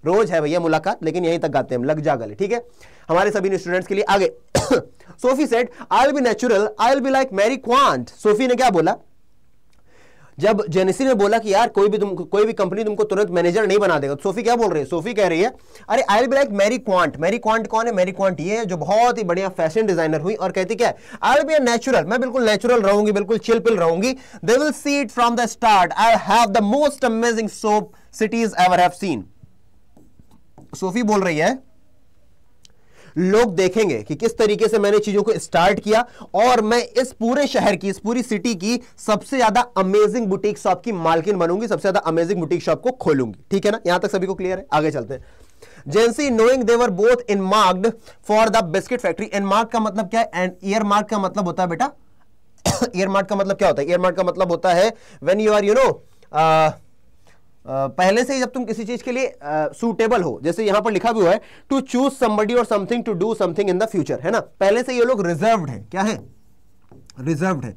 रोज है भैया मुलाकात लेकिन यहीं तक गाते हैं लग जा गले ठीक है हमारे सभी स्टूडेंट्स के लिए आगे *coughs* Sophie said I will be natural I will be like Mary Quant Sophie ने क्या बोला जब जेनेसी ने बोला कि यार कोई भी तुम कोई भी कंपनी तुमको तुरंत मैनेजर नहीं बना देगा तो सोफी क्या बोल रही है सोफी कह रही है अरे I will be like Mary Quant Mary Quant कौन है मैरी क्वांट ये जो बहुत ही बढ़िया फैशन डिजाइनर हुई और कहती क्या आई विल बी नेचुरल मैं बिल्कुल नेचुरल रहूंगी बिल्कुल चिल पिल रहूंगी they will see it from the start I have the most amazing soap cities ever have seen Sophie बोल रही है लोग देखेंगे कि किस तरीके से मैंने चीजों को स्टार्ट किया और मैं इस पूरे शहर की इस पूरी सिटी की सबसे ज्यादा अमेजिंग बुटीक शॉप की मालकिन बनूंगी सबसे ज्यादा अमेजिंग बुटीक शॉप को खोलूंगी ठीक है ना यहां तक सभी को क्लियर है आगे चलते हैं Jansie knowing they were both earmarked for the biscuit factory earmark का मतलब क्या है एंड ईयर मार्क का मतलब होता है बेटा ईयर *coughs* मार्क का मतलब क्या होता है ईयर मार्क का मतलब होता है when you are you know पहले से ही जब तुम किसी चीज के लिए सूटेबल हो जैसे यहां पर लिखा हुआ है टू चूज समबडी और something to do something in the future है ना पहले से ये लोग रिजर्व है क्या है रिजर्व है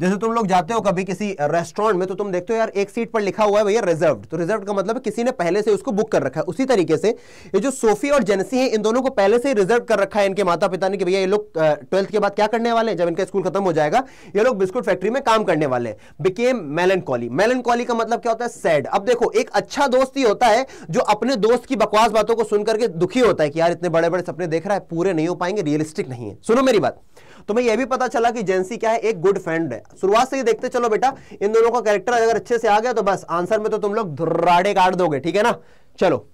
जैसे तुम लोग जाते हो कभी किसी रेस्टोरेंट में तो तुम देखते हो यार एक सीट पर लिखा हुआ है भैया रिजर्व तो रिजर्व का मतलब किसी ने पहले से उसको बुक कर रखा है उसी तरीके से ये जो सोफी और जेनसी है इन दोनों को पहले से रिजर्व कर रखा है इनके माता पिता ने कि भैया ये लोग ट्वेल्थ के बाद क्या करने वाले हैं जब इनका स्कूल खत्म हो जाएगा ये लोग बिस्कुट फैक्ट्री में काम करने वाले became melancholy melancholy का मतलब क्या होता है सैड अब देखो एक अच्छा दोस्त ही होता है जो अपने दोस्त की बकवास बातों को सुनकर के दुखी होता है कि यार इतने बड़े बड़े सपने देख रहा है पूरे नहीं हो पाएंगे रियलिस्टिक नहीं है सुनो मेरी बात तुम्हें यह भी पता चला कि जेंसी क्या है एक गुड फ्रेंड है शुरुआत से ही देखते चलो बेटा इन दोनों का कैरेक्टर अगर अच्छे से आ गया तो बस आंसर में तो तुम लोग धुर्राडे काट दोगे ठीक है ना चलो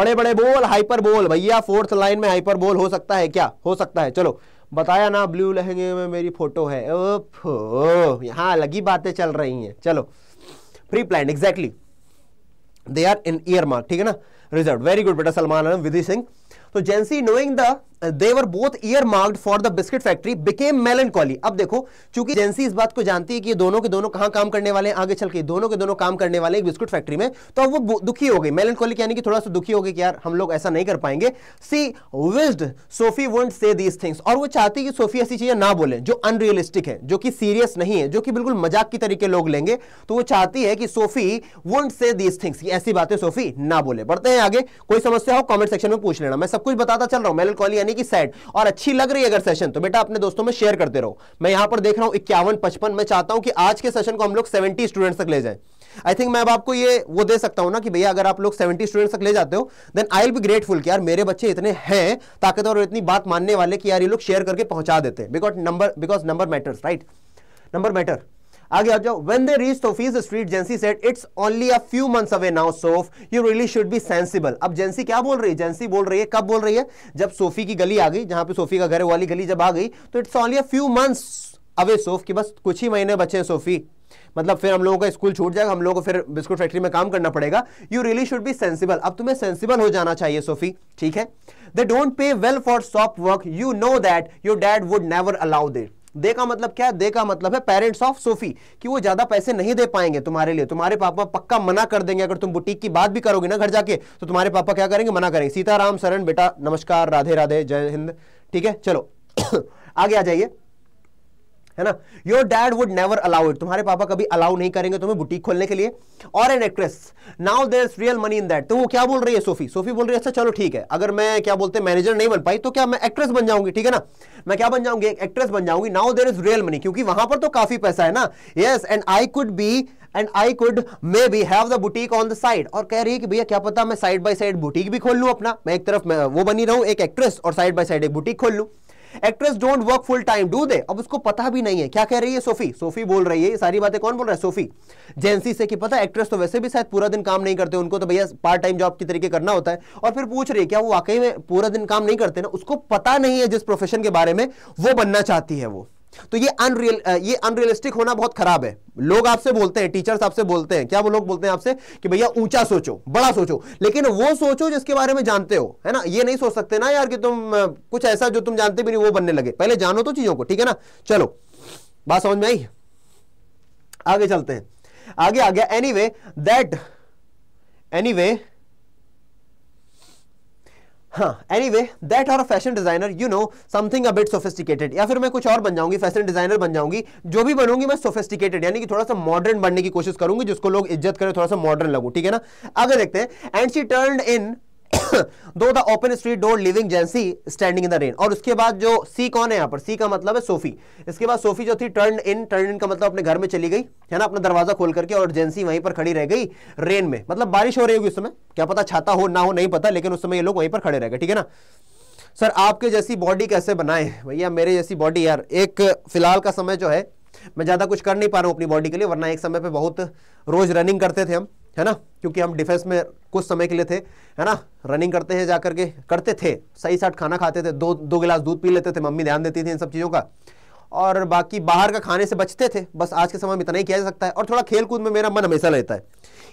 बड़े बड़े बोल हाइपर बोल भैया फोर्थ लाइन में हाइपर बोल हो सकता है क्या हो सकता है चलो बताया ना ब्लू लहंगे में मेरी फोटो है यहां यहाँ अलग ही बातें चल रही हैं चलो preplan exactly they are in earmark ठीक है ना रिजर्व वेरी गुड बेटा सलमान विधि सिंह तो Jansie knowing the they were both earmarked for the biscuit factory became melancholy अब देखो चूंकि एजेंसी इस बात को जानती है कि ये दोनों के दोनों कहां काम करने वाले हैं आगे चल के दोनों के दोनों काम करने वाले एक बिस्कुट फैक्ट्री में तो अब वो दुखी हो गई मेलनकॉली यानी कि थोड़ा सा दुखी हो गई कि यार हम लोग ऐसा नहीं कर पाएंगे she wished Sophie won't say these things और वो चाहती है कि सोफी ऐसी चीजें ना बोले जो अनरियलिस्टिक है जो कि सीरियस नहीं है जो कि बिल्कुल मजाक की तरीके लोग लेंगे तो वो चाहती है कि Sophie won't say these things ऐसी बातें सोफी ना बोले बढ़ते हैं आगे कोई समस्या हो कॉमेंट सेक्शन में पूछ लेना मैं सब कुछ बताता चल रहा हूं मेलनकॉली यानी यानी कि सैड और अच्छी लग रही है अगर सेशन तो बेटा अपने दोस्तों में शेयर करते रहो मैं यहां पर देख रहा हूं इक्यावन पचपन मैं चाहता हूं कि आज के सेशन को हम लोग सेवेंटी स्टूडेंट्स तक ले जाए आई थिंक मैं अब आपको ये वो दे सकता हूं ना कि भैया अगर आप लोग 70 स्टूडेंट्स तक ले जाते हो then I will be grateful कि यार मेरे बच्चे इतने हैं ताकतवर और इतनी बात मानने वाले कि यार ये लोग शेयर करके पहुंचा देते हैं because number because number matters right number matters आगे आ जाओ when they reach Sophie's street Jansie said it's only a few months away now Soph you really should be sensible अब जेंसी क्या बोल रही है जेंसी बोल रही है कब बोल रही है जब सोफी की गली आ गई जहां पे सोफी का घर है वाली गली जब आ गई तो it's only a few months away Soph की बस कुछ ही महीने बचे हैं सोफी मतलब फिर हम लोगों का स्कूल छूट जाएगा हम लोगों को फिर बिस्कुट फैक्ट्री में काम करना पड़ेगा you really should be sensible अब तुम्हें सेंसिबल हो जाना चाहिए सोफी ठीक है they don't pay well for soft work you know that your dad would never allow it they का मतलब क्या है दे का मतलब है पेरेंट्स ऑफ सोफी कि वो ज्यादा पैसे नहीं दे पाएंगे तुम्हारे लिए तुम्हारे पापा पक्का मना कर देंगे अगर तुम बुटीक की बात भी करोगे ना घर जाके तो तुम्हारे पापा क्या करेंगे मना करेंगे सीताराम शरण बेटा नमस्कार राधे राधे जय हिंद ठीक है चलो *coughs* आगे आ जाइए है ना your dad would never allow it तुम्हारे पापा कभी अलाउ नहीं करेंगे तुम्हें बुटीक खोलने के लिए और an actress now there is real money in that तो वो क्या बोल रही है सोफी सोफी बोल रही है अच्छा चलो ठीक है अगर मैं क्या बोलते मैनेजर नहीं बन पाई तो क्या मैं एक्ट्रेस बन जाऊंगी ठीक है ना मैं क्या बन जाऊंगी एक्ट्रेस बन जाऊंगी now there is real money क्योंकि वहां पर तो काफी पैसा है ना yes and I could be and I could maybe have the boutique on the side और कह रही है कि भैया क्या पता मैं साइड बाई साइड बुटीक भी खोल लूँ अपना मैं एक तरफ मैं वो बनी रहूँ एक एक्ट्रेस और साइड बाई साइड एक बुटीक खोल लूँ actress don't work full time do they अब उसको पता भी नहीं है क्या कह रही है सोफी सोफी बोल रही है ये सारी बातें कौन बोल रहा है सोफी जेंसी से कि पता एक्ट्रेस तो वैसे भी शायद पूरा दिन काम नहीं करते उनको तो भैया पार्ट टाइम जॉब की तरीके करना होता है और फिर पूछ रही है क्या वो वाकई में पूरा दिन काम नहीं करते ना उसको पता नहीं है जिस प्रोफेशन के बारे में वो बनना चाहती है वो तो ये अनरियल ये अनरियलिस्टिक होना बहुत खराब है लोग आपसे बोलते हैं टीचर्स आपसे बोलते हैं क्या वो लोग बोलते हैं आपसे कि भैया ऊंचा सोचो बड़ा सोचो लेकिन वो सोचो जिसके बारे में जानते हो है ना ये नहीं सोच सकते ना यार कि तुम कुछ ऐसा जो तुम जानते भी नहीं वो बनने लगे पहले जानो तो चीजों को ठीक है ना चलो बात समझ में आई आगे चलते हैं आगे आ गया anyway that anyway हाँ anyway that are a fashion designer you know something a bit sophisticated या फिर मैं कुछ और बन जाऊंगी फैशन डिजाइनर बन जाऊंगी जो भी बनूंगी मैं सोफिस्टिकेटेड यानी कि थोड़ा सा मॉडर्न बनने की कोशिश करूंगी जिसको लोग इज्जत करें थोड़ा सा मॉडर्न लगू ठीक है ना आगे देखते हैं and she turn in *coughs* to the open street door leaving Jansie standing in the rain और उसके बाद जो सी कौन है यहाँ पर सी का मतलब है सोफी इसके बाद सोफी जो थी टर्न इन टर्न इन का मतलब अपने घर में चली गई है ना अपना दरवाजा खोल करके और जेंसी वहीं पर खड़ी रह गई रेन में मतलब बारिश हो रही होगी उस समय क्या पता छाता हो ना हो नहीं पता लेकिन उस समय ये लोग वहीं पर खड़े रह गए ठीक है ना सर आपके जैसी बॉडी कैसे बनाए भैया मेरे जैसी बॉडी यार एक फिलहाल का समय जो है मैं ज़्यादा कुछ कर नहीं पा रहा हूँ अपनी बॉडी के लिए वरना एक समय पर बहुत रोज़ रनिंग करते थे हम है ना क्योंकि हम डिफेंस में कुछ समय के लिए थे है ना रनिंग करते हैं जाकर के करते थे सही साठ खाना खाते थे दो दो गिलास दूध पी लेते थे मम्मी ध्यान देती थी इन सब चीज़ों का और बाकी बाहर का खाने से बचते थे बस आज के समय में इतना ही किया जा सकता है और थोड़ा खेल कूद में मेरा मन हमेशा रहता है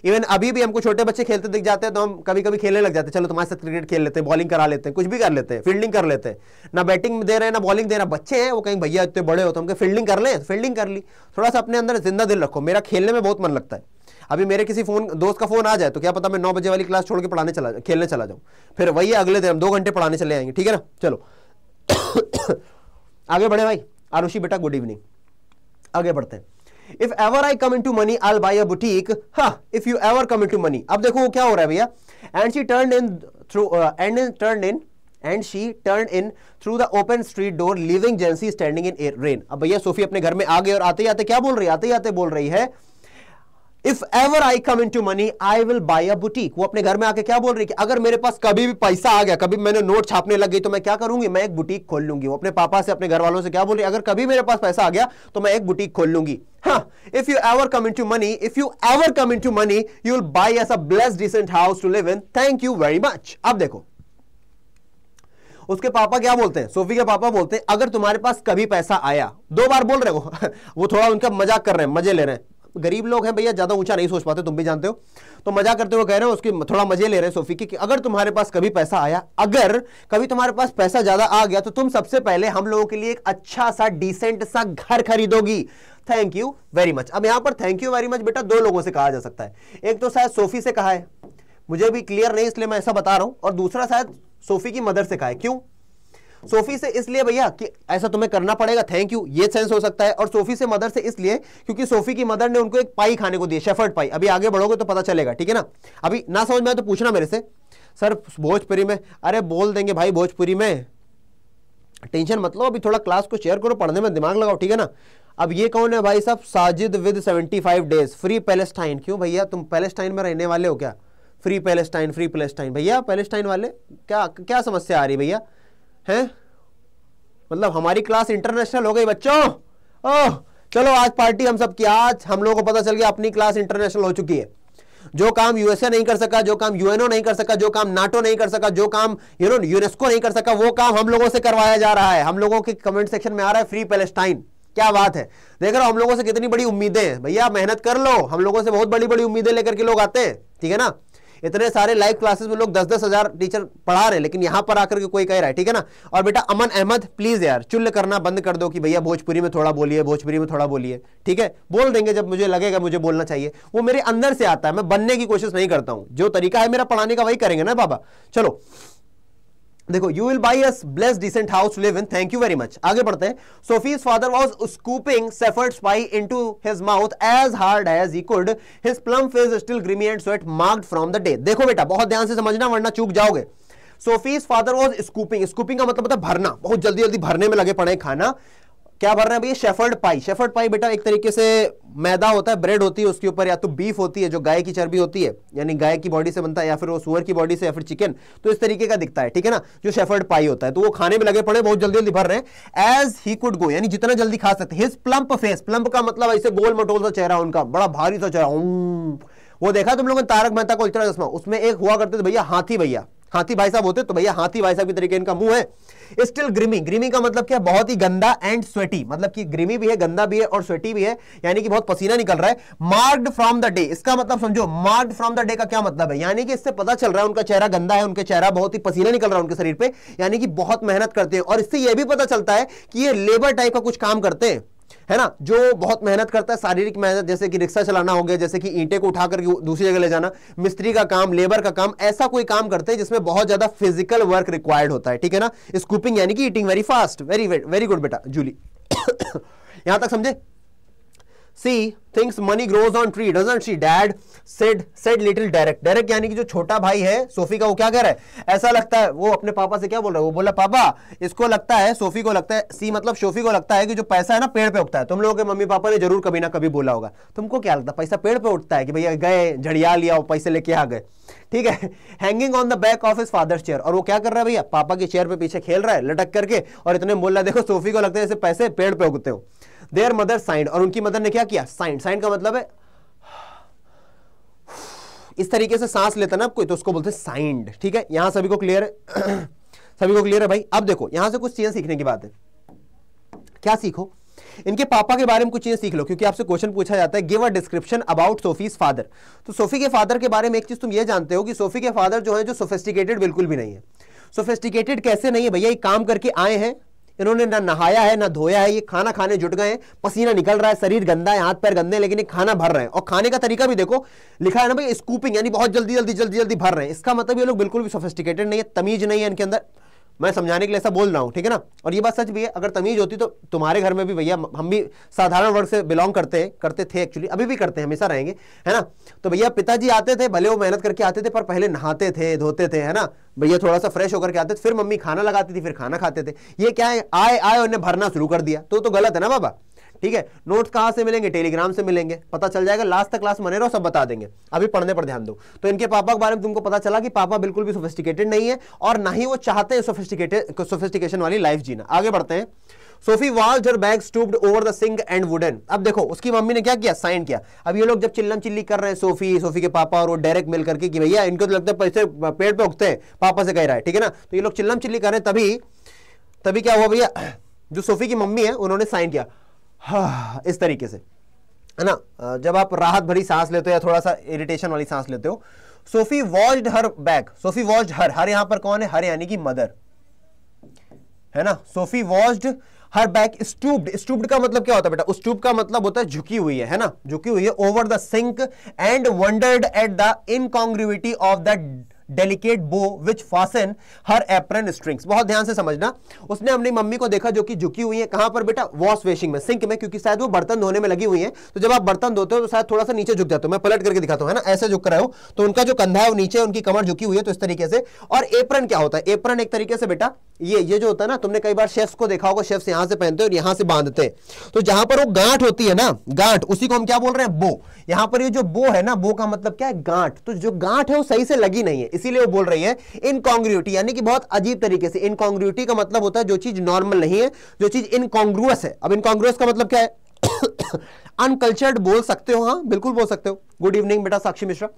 इवन अभी भी हमको छोटे बच्चे खेलते दिख जाते हैं तो हम कभी कभी खेलने लग जाते हैं चलो तुम्हारे साथ क्रिकेट खेल लेते हैं बॉलिंग करा लेते हैं कुछ भी कर लेते हैं फील्डिंग कर लेते हैं ना बैटिंग दे रहे हैं ना बॉलिंग दे रहे हैं बच्चे हैं वो कहीं भैया इतने बड़े हो तो हमको फील्डिंग कर लें फील्डिंग कर ली थोड़ा सा अपने अंदर जिंदा दिल रखो मेरा खेलने में बहुत मन लगता है अभी मेरे किसी फोन दोस्त का फोन आ जाए तो क्या पता मैं नौ बजे वाली क्लास छोड़ के पढ़ाने चला खेलने चला जाऊँ फिर वही अगले दिन हम दो घंटे पढ़ाने चले आएंगे ठीक है ना चलो *coughs* आगे बढ़े भाई आरुषि बेटा गुड इवनिंग आगे बढ़ते हैं if ever I come into money I'll buy a boutique ha if you ever come into money अब देखो वो क्या हो रहा है भैया and she turn in through and turn in and she turn in through the open street door leaving Jansie standing in rain अब भैया सोफी अपने घर में आ गए और आते ही आते क्या बोल रही है आते ही आते बोल रही है if ever I come into money I will buy a boutique वो अपने घर में आके क्या बोल रही है कि अगर मेरे पास कभी भी पैसा आ गया कभी मैंने नोट छापने लग गई तो मैं क्या करूंगी मैं एक बुटीक खोल लूंगी वो अपने पापा से अपने घर वालों से क्या बोल रही है अगर कभी मेरे पास पैसा आ गया तो मैं एक बुटीक खोल लूंगी हाँ if you ever come into money if you ever come into money you will buy us a bless decent house to live in thank you very much अब देखो उसके पापा क्या बोलते हैं सोफी के पापा बोलते हैं अगर तुम्हारे पास कभी पैसा आया दो बार बोल रहे हो *laughs* वो थोड़ा उनका मजाक कर रहे हैं मजे ले रहे हैं गरीब लोग हैं भैया ज़्यादा ऊंचा नहीं सोच पाते तुम भी जानते हो तो मजा करते हुए कह रहे हो उसके थोड़ा मजे ले रहे हैं सोफी की कि अगर तुम्हारे पास कभी पैसा आया अगर कभी तुम्हारे पास पैसा ज़्यादा आ गया तो तुम सबसे पहले हम लोगों के लिए एक अच्छा सा डिसेंट सा घर खरीदोगी थैंक यू वेरी मच अब यहां पर थैंक यू वेरी मच बेटा दो लोगों से कहा जा सकता है एक तो शायद सोफी से कहा है मुझे भी क्लियर नहीं इसलिए मैं ऐसा बता रहा हूं और दूसरा शायद सोफी की मदर से कहा है क्यों सोफी से इसलिए भैया कि ऐसा तुम्हें करना पड़ेगा थैंक यू ये सेंस हो सकता है और सोफी से मदर से इसलिए क्योंकि सोफी की मदर ने उनको एक पाई खाने को दिया शेफर्ड पाई अभी आगे बढ़ोगे तो पता चलेगा ठीक है ना अभी ना समझ में आए तो पूछना मेरे से सर भोजपुरी में अरे बोल देंगे भाई भोजपुरी में टेंशन मतलब अभी थोड़ा क्लास को शेयर करो पढ़ने में दिमाग लगाओ ठीक है ना अब ये कौन है भाई साहब Sajid with 75 days free Palestine क्यों भैया तुम पैलेस्टाइन में रहने वाले हो क्या फ्री पैलेस्टाइन फ्री पैलेस्टाइन भैया पैलेस्टाइन वाले क्या क्या समस्या आ रही भैया हैं मतलब हमारी क्लास इंटरनेशनल हो गई बच्चों ओह चलो आज पार्टी हम सब की आज हम लोगों को पता चल गया अपनी क्लास इंटरनेशनल हो चुकी है जो काम यूएसए नहीं कर सका जो काम यूएनओ नहीं कर सका जो काम नाटो नहीं कर सका जो काम यू नो यूनेस्को नहीं कर सका वो काम हम लोगों से करवाया जा रहा है हम लोगों के कमेंट सेक्शन में आ रहा है फ्री पैलेस्टाइन क्या बात है देख रहे हो हम लोगों से कितनी बड़ी उम्मीदें हैं भैया मेहनत कर लो हम लोगों से बहुत बड़ी बड़ी उम्मीदें लेकर के लोग आते हैं ठीक है ना इतने सारे लाइव क्लासेस में लोग दस दस हजार टीचर पढ़ा रहे लेकिन यहां पर आकर के कोई कह रहा है ठीक है ना और बेटा अमन अहमद प्लीज यार चुल्ल करना बंद कर दो कि भैया भोजपुरी में थोड़ा बोलिए भोजपुरी में थोड़ा बोलिए ठीक है बोल देंगे जब मुझे लगेगा मुझे बोलना चाहिए वो मेरे अंदर से आता है मैं बनने की कोशिश नहीं करता हूं जो तरीका है मेरा पढ़ाने का वही करेंगे ना बाबा चलो देखो you will buy us bless decent house live in thank you very much आगे बढ़ते हैं Sophie's father was scooping shepherd's pie into his mouth as hard as he could his plum face still grimy and sweat marked from the day देखो बेटा बहुत ध्यान से समझना वरना चूक जाओगे Sophie's father was scooping scooping का मतलब होता है भरना बहुत जल्दी जल्दी भरने में लगे पड़े खाना क्या भर रहे हैं भैया शेफर्ड पाई शेफर्ड पाई बेटा एक तरीके से मैदा होता है ब्रेड होती है उसके ऊपर या तो बीफ होती है जो गाय की चर्बी होती है यानी गाय की बॉडी से बनता है या फिर वो सुअर की बॉडी से या फिर चिकन तो इस तरीके का दिखता है ठीक है ना जो शेफर्ड पाई होता है तो वो खाने में लगे पड़े बहुत जल्दी जल्दी भर रहे हैं एज ही कुड गो यानी जितना जल्दी खा सकते हिज प्लम्प फेस प्लम्प का मतलब ऐसे गोल मटोल सा चेहरा उनका बड़ा भारी सा चेहरा वो देखा तुम लोगों ने तारक मेहता को इतना चश्मा उसमें एक हुआ करते थे भैया हाथी भैया हाथी भाई साहब होते तो भैया हाथी भाई साहब के तरीके इनका मुंह है स्टिल ग्रीमी ग्रीमी का मतलब क्या बहुत ही गंदा एंड स्वेटी मतलब कि ग्रीमी भी है गंदा भी है और स्वेटी भी है यानी कि बहुत पसीना निकल रहा है मार्क्ड फ्रॉम द डे इसका मतलब समझो मार्क्ड फ्रॉम द डे का क्या मतलब है यानी कि इससे पता चल रहा है उनका चेहरा गंदा है उनका चेहरा बहुत ही पसीना निकल रहा है उनके शरीर पर यानी कि बहुत मेहनत करते हैं और इससे यह भी पता चलता है कि ये लेबर टाइप का कुछ काम करते हैं है ना जो बहुत मेहनत करता है शारीरिक मेहनत जैसे कि रिक्शा चलाना हो गया जैसे कि ईंटे को उठा करके दूसरी जगह ले जाना मिस्त्री का काम लेबर का काम ऐसा कोई काम करते हैं जिसमें बहुत ज्यादा फिजिकल वर्क रिक्वायर्ड होता है ठीक है ना स्कूपिंग यानी कि eating very fast very very good बेटा जूली *coughs* यहां तक समझे she thinks money grows on tree doesn't she dad said said little direct direct यानी कि जो छोटा भाई है सोफी का वो क्या कह रहा है ऐसा लगता है वो अपने पापा से क्या बोल रहा है वो बोला पापा इसको लगता है सोफी को लगता है सी मतलब सोफी को लगता है कि जो पैसा है ना पेड़ पे उठता है तुम लोगों के मम्मी पापा ने जरूर कभी ना कभी बोला होगा तुमको क्या लगता है पैसा पेड़ पे उठता है कि भैया गए झड़िया लिया वो पैसे लेके आ गए ठीक है hanging on the back of his father's chair और वो क्या कर रहा है भैया पापा के चेयर पे पीछे खेल रहा है लटक करके और इतने बोल रहा है देखो सोफी को लगता है जैसे पैसे पेड़ पे उगते हो देयर मदर साइंड और उनकी मदर ने क्या किया साइंड साइंड का मतलब है इस तरीके से सांस लेता ना कोई तो उसको बोलते हैं साइंड ठीक है यहां सभी को क्लियर है *clears throat* सभी को क्लियर है भाई अब देखो यहां से कुछ चीजें सीखने की बात है क्या सीखो इनके पापा के बारे में कुछ चीजें सीख लो क्योंकि आपसे क्वेश्चन पूछा जाता है give a description about Sophie's father तो सोफी के फादर के बारे में एक चीज तुम ये जानते हो कि सोफी के फादर जो है जो सोफिस्टिकेटेड बिल्कुल भी नहीं है सोफिस्टिकेटेड कैसे नहीं है भैया ये काम करके आए हैं इन्होंने ना नहाया है ना धोया है ये खाना खाने जुट गए हैं पसीना निकल रहा है शरीर गंदा है हाथ पैर गंदे हैं लेकिन ये खाना भर रहे हैं और खाने का तरीका भी देखो लिखा है ना भाई स्कूपिंग यानी बहुत जल्दी जल्दी जल्दी जल्दी भर रहे हैं इसका मतलब ये लोग बिल्कुल भी सोफिस्टिकेटेड नहीं है तमीज नहीं है इनके अंदर मैं समझाने के लिए ऐसा बोल रहा हूँ ठीक है ना और ये बात सच भी है अगर तमीज़ होती तो तुम्हारे घर में भी भैया हम भी साधारण वर्ग से बिलोंग करते हैं करते थे एक्चुअली अभी भी करते हैं हमेशा रहेंगे है ना तो भैया पिताजी आते थे भले वो मेहनत करके आते थे पर पहले नहाते थे धोते थे है ना भैया थोड़ा सा फ्रेश होकर के आते थे फिर मम्मी खाना लगाती थी फिर खाना खाते थे ये क्या है आए आए उन्हें भरना शुरू कर दिया तो तो गलत है ना बाबा ठीक है नोट्स कहां से मिलेंगे टेलीग्राम से मिलेंगे पता चल जाएगा लास्ट तक क्लास मने रहो सब बता देंगे अभी पढ़ने पर ध्यान दो तो इनके पापा के बारे में तुमको पता चला कि पापा बिल्कुल भी सोफिस्टिकेटेड नहीं है और ना ही वो चाहते हैं सोफिस्टिकेटेड सोफिस्टिकेशन वाली लाइफ जीना आगे बढ़ते हैं Sophie watched her back stooped over the sink and वुडन अब देखो उसकी मम्मी ने क्या किया साइन किया अब ये लोग जब चिल्लम चिल्ली कर रहे हैं सोफी सोफी के पापा और वो डायरेक्ट मिल करके कि भैया इनको तो लगता है पैसे पेड़ पे उगते हैं पापा से कह रहा है ठीक है ना तो ये लोग चिल्लम चिल्ली कर रहे हैं तभी तभी क्या हुआ भैया जो सोफी की मम्मी है उन्होंने साइन किया हाँ, इस तरीके से है ना जब आप राहत भरी सांस लेते हो या थोड़ा सा इरिटेशन वाली सांस लेते हो Sophie watched her back Sophie watched her her यहां पर कौन है हर यानी कि मदर है ना Sophie watched her back stooped stooped का मतलब क्या होता है बेटा स्टूब का मतलब होता है झुकी हुई है है ना झुकी हुई है over the sink and wondered at the incongruity of the delicate bow which fastened her apron strings बहुत ध्यान से समझना उसने अपनी मम्मी को देखा जो कि झुकी हुई है कहां पर बेटा वॉश वेशिंग में सिंक में क्योंकि शायद वो बर्तन धोने में लगी हुई है तो जब आप बर्तन धोते हो तो शायद थोड़ा सा नीचे झुक जाते हो मैं पलट करके दिखाता हूं है ना ऐसे झुक रहा हूँ तो उनका जो कंधा है वो नीचे उनकी कमर झुकी हुई है तो इस तरीके से और एप्रन क्या होता है एप्रन एक तरीके से बेटा ये ये जो होता है ना तुमने कई बार शेफ्स को देखा होगा शेफ्स यहां से पहनते हैं और यहां से बांधते हैं तो जहां पर वो गांठ होती है ना गांठ उसी को हम क्या बोल रहे हैं बो यहां पर ये जो बो है ना बो का मतलब क्या है गांठ तो जो गांठ है वो सही से लगी नहीं है इसीलिए वो बोल रही है इनकॉन्ग्रूटी यानी कि बहुत अजीब तरीके से इनकॉन्ग्रूटी का मतलब होता है जो चीज नॉर्मल नहीं है जो चीज इनकॉन्ग्रुअस है अब इनकॉन्ग्रुअस का मतलब क्या है अनकल्चर्ड *coughs* बोल सकते हो हाँ बिल्कुल बोल सकते हो गुड इवनिंग बेटा Sakshi Mishra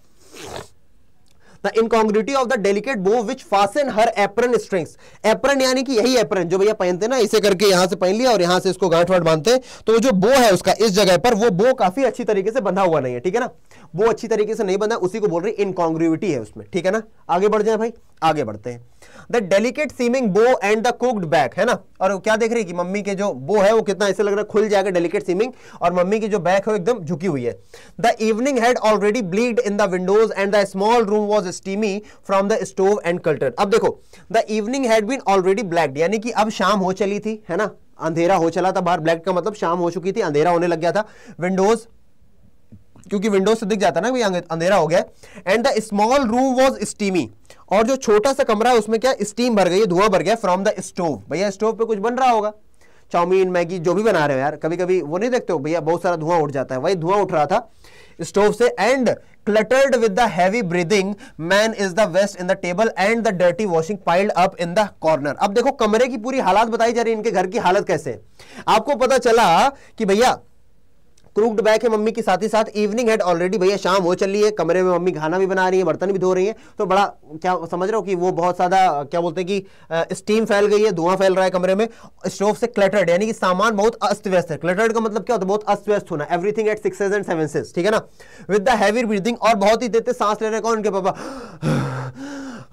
incongruity of the delicate bow which fastened her एपरन strings एपरन यानी कि यही एपरन जो भैया पहनते ना इसे करके यहां से पहन लिया और यहां से इसको गांठ वाट बांधते तो जो बो है उसका इस जगह पर वो बो काफी अच्छी तरीके से बंधा हुआ नहीं है ठीक है ना वो अच्छी तरीके से नहीं बना उसी को बोल रहे इनकॉन्ग्रिविटी है उसमें ठीक है ना आगे बढ़ जाए भाई आगे बढ़ते हैं the delicate seeming bow and the crooked back है ना और क्या देख रही कि मम्मी के जो बो है वो कितना ऐसे लग रहा है खुल जाएगा डेलीकेट सीमिंग और मम्मी की जो बैक है एकदम झुकी हुई है the evening had already bleed in the windows and the small room was steamy from the stove and clutter अब देखो the evening had been already black यानी कि अब शाम हो चली थी है ना अंधेरा हो चला था बाहर ब्लैक का मतलब शाम हो चुकी थी अंधेरा होने लग गया था विंडोज क्योंकि विंडोज से दिख जाता है ना भाई अंधेरा हो गया and the small room was steamy और जो छोटा सा कमरा है उसमें क्या स्टीम भर गई धुआं भर गया फ्रॉम द स्टोव भैया स्टोव पे कुछ बन रहा होगा चाउमीन मैगी जो भी बना रहे हो यार कभी कभी वो नहीं देखते हो भैया बहुत सारा धुआं उठ जाता है वही धुआं उठ रहा था स्टोव से and cluttered with the heavy breathing man is the vest in the table and the dirty washing piled up in the corner अब देखो कमरे की पूरी हालात बताई जा रही है इनके घर की हालत कैसे आपको पता चला कि भैया क्रूक्ड बैक है मम्मी के साथ ही साथ इवनिंग हेड ऑलरेडी भैया शाम हो चल रही है कमरे में मम्मी खाना भी बना रही है बर्तन भी धो रही है तो बड़ा क्या समझ रहे हो कि वो बहुत ज्यादा क्या बोलते हैं कि स्टीम फैल गई है धुआं फैल रहा है कमरे में स्टोव से क्लेटर्ड यानी कि सामान बहुत अस्त व्यस्त है क्लेटर्ड का मतलब क्या होता है बहुत अस्त व्यस्त होना everything at six and sevens ठीक है ना विद द हैवी ब्रीदिंग और बहुत ही देते सांस ले रहे कौन उनके पापा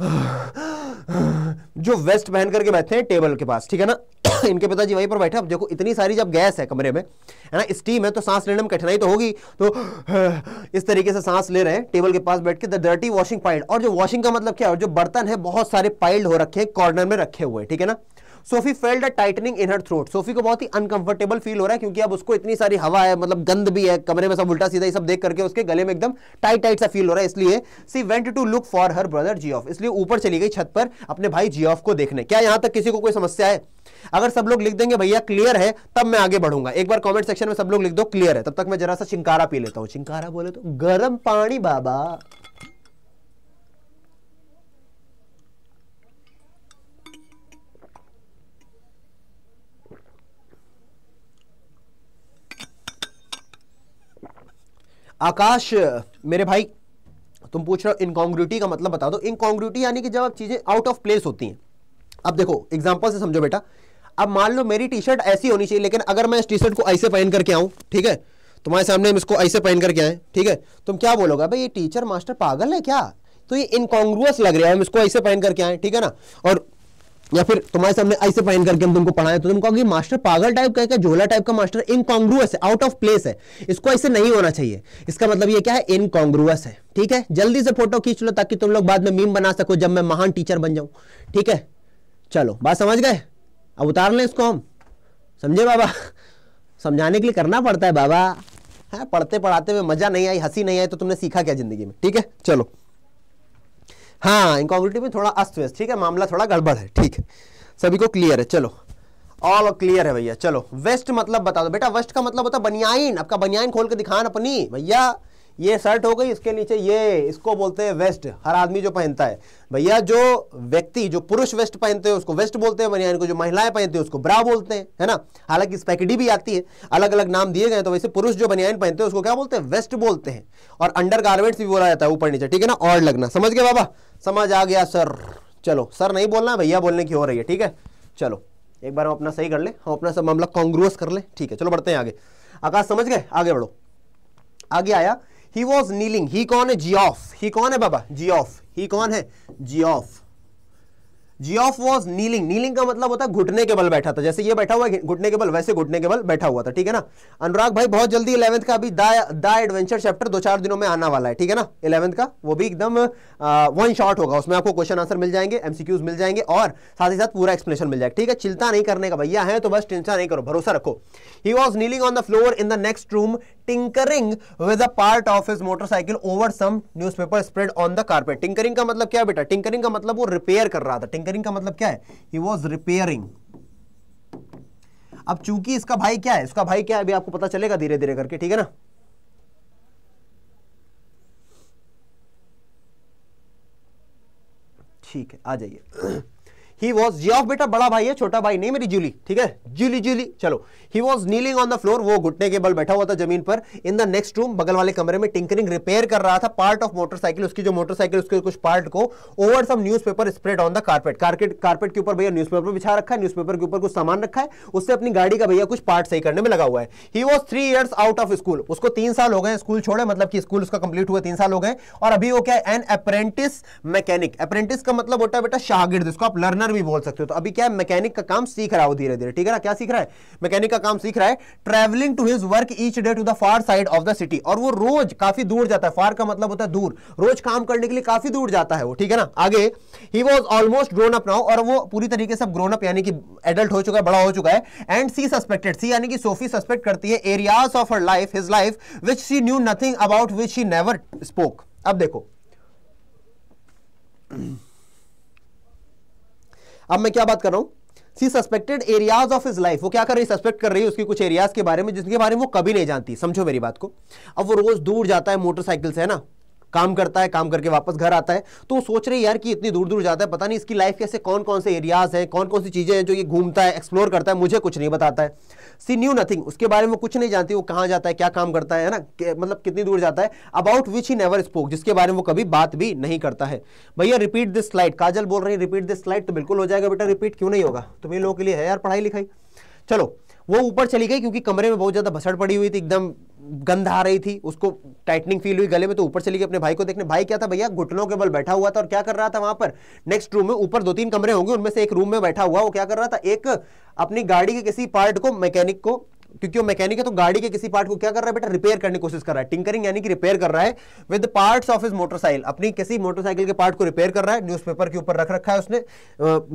जो वेस्ट पहन करके बैठते हैं टेबल के पास ठीक है ना *coughs* इनके पिताजी वहीं पर बैठे अब देखो इतनी सारी जब गैस है कमरे में है ना स्टीम है तो सांस लेने में कठिनाई तो होगी तो *sighs* इस तरीके से सांस ले रहे हैं टेबल के पास बैठ के डर्टी वॉशिंग पाइल्ड और जो वॉशिंग का मतलब क्या है जो बर्तन है बहुत सारे पाइल्ड हो रखे हैं कॉर्नर में रखे हुए ठीक है ना Sophie felt a tightening in her throat Sophie को बहुत ही अनकंफर्टेबल फील हो रहा है क्योंकि अब उसको इतनी सारी हवा है मतलब गंद भी है कमरे में सब उल्टा सीधा ये सब देख करके उसके गले में एकदम टाइट टाइट सा फील हो रहा है इसलिए she went to look for her brother Geoff इसलिए ऊपर चली गई छत पर अपने भाई जी ऑफ को देखने क्या यहां तक किसी को कोई समस्या है अगर सब लोग लिख देंगे भैया क्लियर है तब मैं आगे बढ़ूंगा एक बार कॉमेंट सेक्शन में सब लोग लिख दो क्लियर है तब तक मैं जरा सा चिंकारा पी लेता हूँ चिंकारा बोले तो गर्म पानी बाबा आकाश मेरे भाई तुम पूछ रहे हो इनकॉन्ग्रिटी का मतलब बता दो इनकॉन्ग्रिटी यानी कि जब आप चीज़ें आउट ऑफ प्लेस होती हैं अब देखो एग्जाम्पल से समझो बेटा अब मान लो मेरी टी शर्ट ऐसी होनी चाहिए लेकिन अगर मैं इस टी शर्ट को ऐसे पहन करके आऊं ठीक है तुम्हारे सामने इसको ऐसे पहन करके आए ठीक है तुम क्या बोलोगे भाई ये टीचर मास्टर पागल है क्या तो ये इनकॉन्ग्रुअस लग रहा है हम इसको ऐसे पहन करके आए ठीक है ना और या फिर तुम्हारे सामने ऐसे पहन करके हम तुमको पढ़ाए तो तुम कहोगे मास्टर पागल टाइप का है झोला टाइप का मास्टर इनकॉन्ग्रुअस है आउट ऑफ प्लेस है इसको ऐसे नहीं होना चाहिए इसका मतलब ये क्या है इनकॉन्ग्रुअस है ठीक है जल्दी से फोटो खींच लो ताकि तुम लोग बाद में मीम बना सको जब मैं महान टीचर बन जाऊं ठीक है चलो बात समझ गए अब उतार लें इसको हम समझे बाबा समझाने के लिए करना पड़ता है बाबा है हाँ, पढ़ते पढ़ाते हुए मजा नहीं आई हंसी नहीं आई तो तुमने सीखा क्या जिंदगी में ठीक है चलो हाँ इनकॉन्ग्रिटी में थोड़ा अस्त व्यस्त ठीक है मामला थोड़ा गड़बड़ है ठीक है सभी को क्लियर है चलो ऑल क्लियर है भैया चलो वेस्ट मतलब बता दो बेटा वेस्ट का मतलब होता है बनियाइन आपका बनियाइन खोल के दिखान अपनी भैया ये शर्ट हो गई इसके नीचे ये इसको बोलते हैं वेस्ट हर आदमी जो पहनता है भैया जो व्यक्ति जो पुरुष वेस्ट पहनते हैं उसको वेस्ट बोलते हैं भैया इनको जो महिलाएं पहनते हैं उसको ब्रा बोलते हैं है ना हालांकि स्पैकेडी भी आती है अलग अलग नाम दिए गए तो वैसे पुरुष जो बनियान पहनते हैं उसको क्या बोलते हैं वेस्ट बोलते हैं और अंडर गारमेंट्स भी बोला जाता है ऊपर नीचे ठीक है ना और लगना समझ गए बाबा समझ आ गया सर चलो सर नहीं बोलना भैया बोलने की हो रही है ठीक है चलो एक बार हम अपना सही कर ले हम अपना सब मामला कॉन्ग्रोस कर ले ठीक है चलो बढ़ते हैं आगे आकाश समझ गए आगे बढ़ो आगे आया ही वॉज नीलिंग ही कौन है जी ऑफ ही कौन है बाबा जी ऑफ ही कौन है Geoff Geoff was kneeling kneeling का मतलब होता है घुटने के बल बैठा था जैसे ये बैठा हुआ है घुटने के बल वैसे घुटने के बल बैठा हुआ था ठीक है ना अनुराग भाई बहुत जल्दी इलेवंथ का अभी द एडवेंचर चैप्टर दो चार दिनों में आना वाला है ठीक है ना इलेवंथ का वो भी एकदम वन शॉट होगा उसमें आपको क्वेश्चन आंसर मिल जाएंगे एमसीक्यूज मिल जाएंगे और साथ ही साथ पूरा एक्सप्लेनेशन मिल जाएगा ठीक है चिंता नहीं करने का भैया है तो बस टेंशन नहीं करो भरोसा रखो he was kneeling on the floor in the next room tinkering with a part of his motorcycle over some newspaper spread on the carpet tinkering का मतलब क्या बेटा टिंकरिंग का मतलब वो रिपेयर कर रहा था एंकरिंग का मतलब क्या है ही वॉज रिपेयरिंग अब चूंकि इसका भाई क्या है इसका भाई क्या है अभी आपको पता चलेगा धीरे धीरे करके ठीक है ना ठीक है आ जाइए ही वॉज ये ऑफ बेटा बड़ा भाई है छोटा भाई नहीं मेरी जूली ठीक है जूली जूली चलो he was kneeling on the floor वो घुटने के बल बैठा हुआ था जमीन पर इन द नेक्स्ट रूम बगल वाले कमरे में टिंकरिंग रिपेयर कर रहा था पार्ट ऑफ मोटरसाइकिल उसकी जो मोटरसाइकिल उसके कुछ पार्ट को over some newspaper spread on the carpet carpet carpet के ऊपर भैया न्यूज पेपर बिछा रखा है न्यूज पेपर के ऊपर कुछ सामान रखा है उससे अपनी गाड़ी का भैया कुछ पार्ट सही करने में लगा हुआ है he was three years out of school उसको तीन साल हो गए स्कूल छोड़े मतलब कि स्कूल उसका कंप्लीट हुआ तीन साल हो गए और अभी वो क्या एन अप्रेंटिस मैकेनिक अप्रेंटिस का मतलब होता है बेटा शागिर्द इसको आप लर्नर ट्रेनर भी बोल सकते हो तो अभी क्या है मैकेनिक का काम सीख रहा हो धीरे धीरे ठीक है ना क्या सीख रहा है मैकेनिक का काम सीख रहा है travelling to his work each day to the far side of the city और वो रोज काफी दूर जाता है फार का मतलब होता है दूर रोज काम करने के लिए काफी दूर जाता है वो ठीक है ना आगे he was almost grown up now और वो पूरी तरीके से ग्रोन अप यानी कि एडल्ट हो चुका है बड़ा हो चुका है एंड सी सस्पेक्टेड सी यानी कि सोफी सस्पेक्ट करती है areas of her life his life which she knew nothing about which she never spoke अब देखो अब मैं क्या बात कर रहा हूं she suspected areas of his life वो क्या कर रही सस्पेक्ट कर रही है उसकी कुछ एरियाज के बारे में जिसके बारे में वो कभी नहीं जानती समझो मेरी बात को अब वो रोज दूर जाता है मोटरसाइकिल से है ना काम करता है काम करके वापस घर आता है तो वो सोच रहे यार कि इतनी दूर दूर जाता है पता नहीं इसकी लाइफ कैसे कौन कौन से एरियाज हैं कौन कौन सी चीज़ें हैं जो ये घूमता है एक्सप्लोर करता है मुझे कुछ नहीं बताता है सी न्यू नथिंग उसके बारे में कुछ नहीं जानती वो कहाँ जाता है क्या काम करता है ना मतलब कितनी दूर जाता है about which he never spoke जिसके बारे में वो कभी बात भी नहीं करता है भैया रिपीट दिस स्लाइड काजल बोल रही है रिपीट दिस स्लाइड तो बिल्कुल हो जाएगा बेटा रिपीट क्यों नहीं होगा तुम्हें लोगों के लिए है यार पढ़ाई लिखाई चलो वो ऊपर चली गई क्योंकि कमरे में बहुत ज़्यादा भसड़ पड़ी हुई थी एकदम गंध आ रही थी उसको टाइटनिंग फील हुई गले में तो ऊपर चली गई अपने भाई को देखने भाई क्या था भैया घुटनों के बल बैठा हुआ था और क्या कर रहा था वहां पर नेक्स्ट रूम में ऊपर दो तीन कमरे होंगे उनमें से एक रूम में बैठा हुआ वो क्या कर रहा था एक अपनी गाड़ी के किसी पार्ट को मैकेनिक को क्योंकि वो मैकेनिक है तो गाड़ी के किसी पार्ट को क्या कर रहा है बेटा रिपेयर करने की कोशिश कर रहा है टिंकरिंग यानी कि रिपेयर कर रहा है with parts of his motorcycle अपनी किसी मोटरसाइकिल के पार्ट को रिपेयर कर रहा है न्यूज़पेपर के ऊपर रख रखा है उसने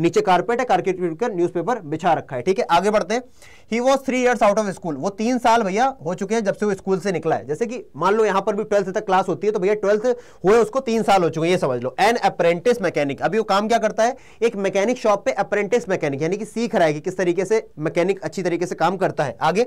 नीचे कारपेट है कारपेट कर न्यूज बिछा रखा है ठीक है आगे बढ़ते हैं he was three years out of school वो तीन साल भैया हो चुके हैं जब से वो स्कूल से निकला है जैसे कि मान लो यहां पर भी ट्वेल्थ तक क्लास होती है तो भैया ट्वेल्थ हुए उसको तीन साल हो चुके ये समझ लो एन अप्रेंटिस मैकेनिक अभी वो काम क्या करता है एक मैकेनिक शॉप पे अप्रेंटिस मैकेनिक यानी कि सीख रहा है कि किस तरीके से मैकेनिक अच्छी तरीके से काम करता है आगे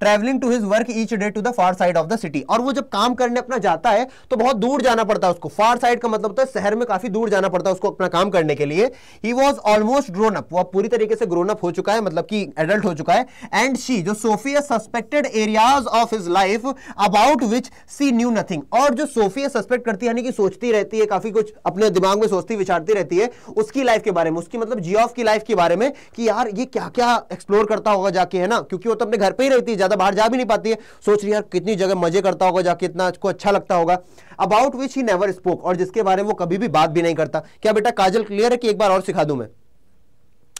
travelling to his work each day to the far side of the city और वो जब काम करने अपना जाता है तो बहुत दूर जाना पड़ता है उसको फार साइड का मतलब होता है शहर में काफी दूर जाना पड़ता है उसको अपना काम करने के लिए he was almost grown up वो पूरी तरीके से ग्रोन अप हो चुका है मतलब कि एडल्ट हो चुका है एंड शी जो Sophia suspected areas of his life about which she knew nothing और जो सोफिया सस्पेक्ट करती है यानी कि सोचती रहती है काफी कुछ अपने दिमाग में सोचती विचारती रहती है उसकी लाइफ के बारे में उसकी मतलब जियोफ की लाइफ के बारे में कि यार ये क्या क्या एक्सप्लोर करता होगा जाके है ना क्योंकि वो तो अपने घर पर ही रहती है ज़्यादा बाहर जा भी नहीं पाती है सोच रही यार कितनी जगह मजे करता होगा जाके इतना को अच्छा लगता होगा about which he never spoke और जिसके बारे में वो कभी भी बात भी नहीं करता क्या बेटा काजल क्लियर है कि एक बार और सिखा दू मैं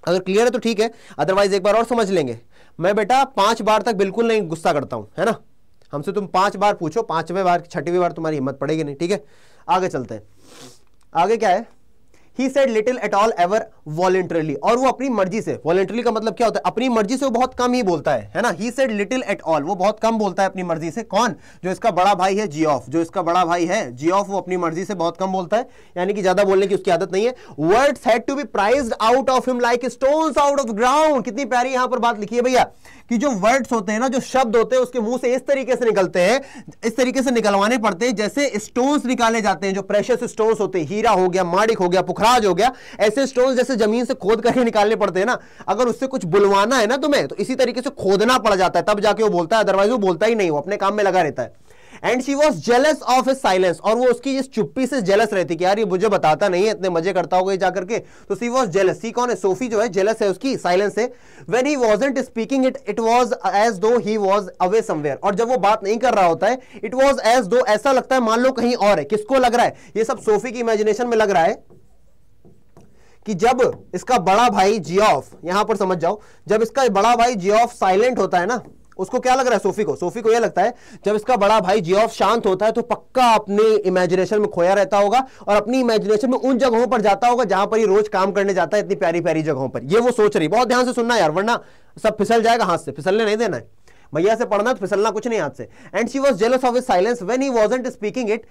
अगर क्लियर है तो ठीक है अदरवाइज एक बार और समझ लेंगे मैं बेटा पांच बार तक बिल्कुल नहीं गुस्सा करता हूं है ना हमसे तुम पांच बार पूछो पांचवें बार छठवीं बार तुम्हारी हिम्मत पड़ेगी नहीं ठीक है आगे चलते हैं आगे क्या है he said little at all ever voluntarily और वो अपनी मर्जी से वॉलेंटरली का मतलब क्या होता है अपनी मर्जी से वो बहुत कम ही बोलता है है ना he said little at all वो बहुत कम बोलता है अपनी मर्जी से कौन जो इसका बड़ा भाई है जियोफ जो इसका बड़ा भाई है जियोफ वो अपनी मर्जी से बहुत कम बोलता है यानी कि ज्यादा बोलने की उसकी आदत नहीं है words had to be prized out of him like stones out of ground कितनी प्यारी यहां पर बात लिखी है भैया कि जो वर्ड्स होते हैं ना जो शब्द होते हैं उसके मुंह से इस तरीके से निकलते हैं इस तरीके से निकलवाने पड़ते हैं जैसे स्टोन्स निकाले जाते हैं जो प्रेशस स्टोन्स होते हैं हीरा हो गया माड़िक हो गया पुखरा खराज हो गया ऐसे स्टोन जैसे जमीन से खोद करके निकालने पड़ते हैं ना अगर उससे कुछ बुलवाना है ना तुम्हें तो इसी तरीके से खोदना पड़ जाता है तब जाके वो बोलता है अदरवाइज वो बोलता ही नहीं वो अपने काम में लगा रहता है and she was jealous of his silence और वो उसकी इस चुप्पी से जेलस रहती कि यार ये मुझे बताता नहीं है इतने मजे करता होगा ये जाकर के तो सी वॉज जेलस सी कौन है सोफी जो है जेलस है उसकी साइलेंस है when he wasn't speaking it it was as though he was away somewhere और जब वो बात नहीं कर रहा होता है इट वॉज एज दो ऐसा लगता है मान लो कहीं और है किसको लग रहा है ये सब सोफी की इमेजिनेशन में लग रहा है कि जब इसका बड़ा भाई जी ऑफ यहां पर समझ जाओ जब इसका बड़ा भाई जी ऑफ साइलेंट होता है ना उसको क्या लग रहा है सोफी को सोफी को यह लगता है जब इसका बड़ा भाई जी ऑफ शांत होता है तो पक्का अपने इमेजिनेशन में खोया रहता होगा और अपनी इमेजिनेशन में उन जगहों पर जाता होगा जहां पर ये रोज काम करने जाता है इतनी प्यारी प्यारी जगहों पर ये वो सोच रही बहुत ध्यान से सुनना यार वरना सब फिसल जाएगा हाथ से फिसलने नहीं देना है भैया से पढ़ना तो फिसलना कुछ नहीं हाथ से and she was jealous of his silence when he wasn't speaking it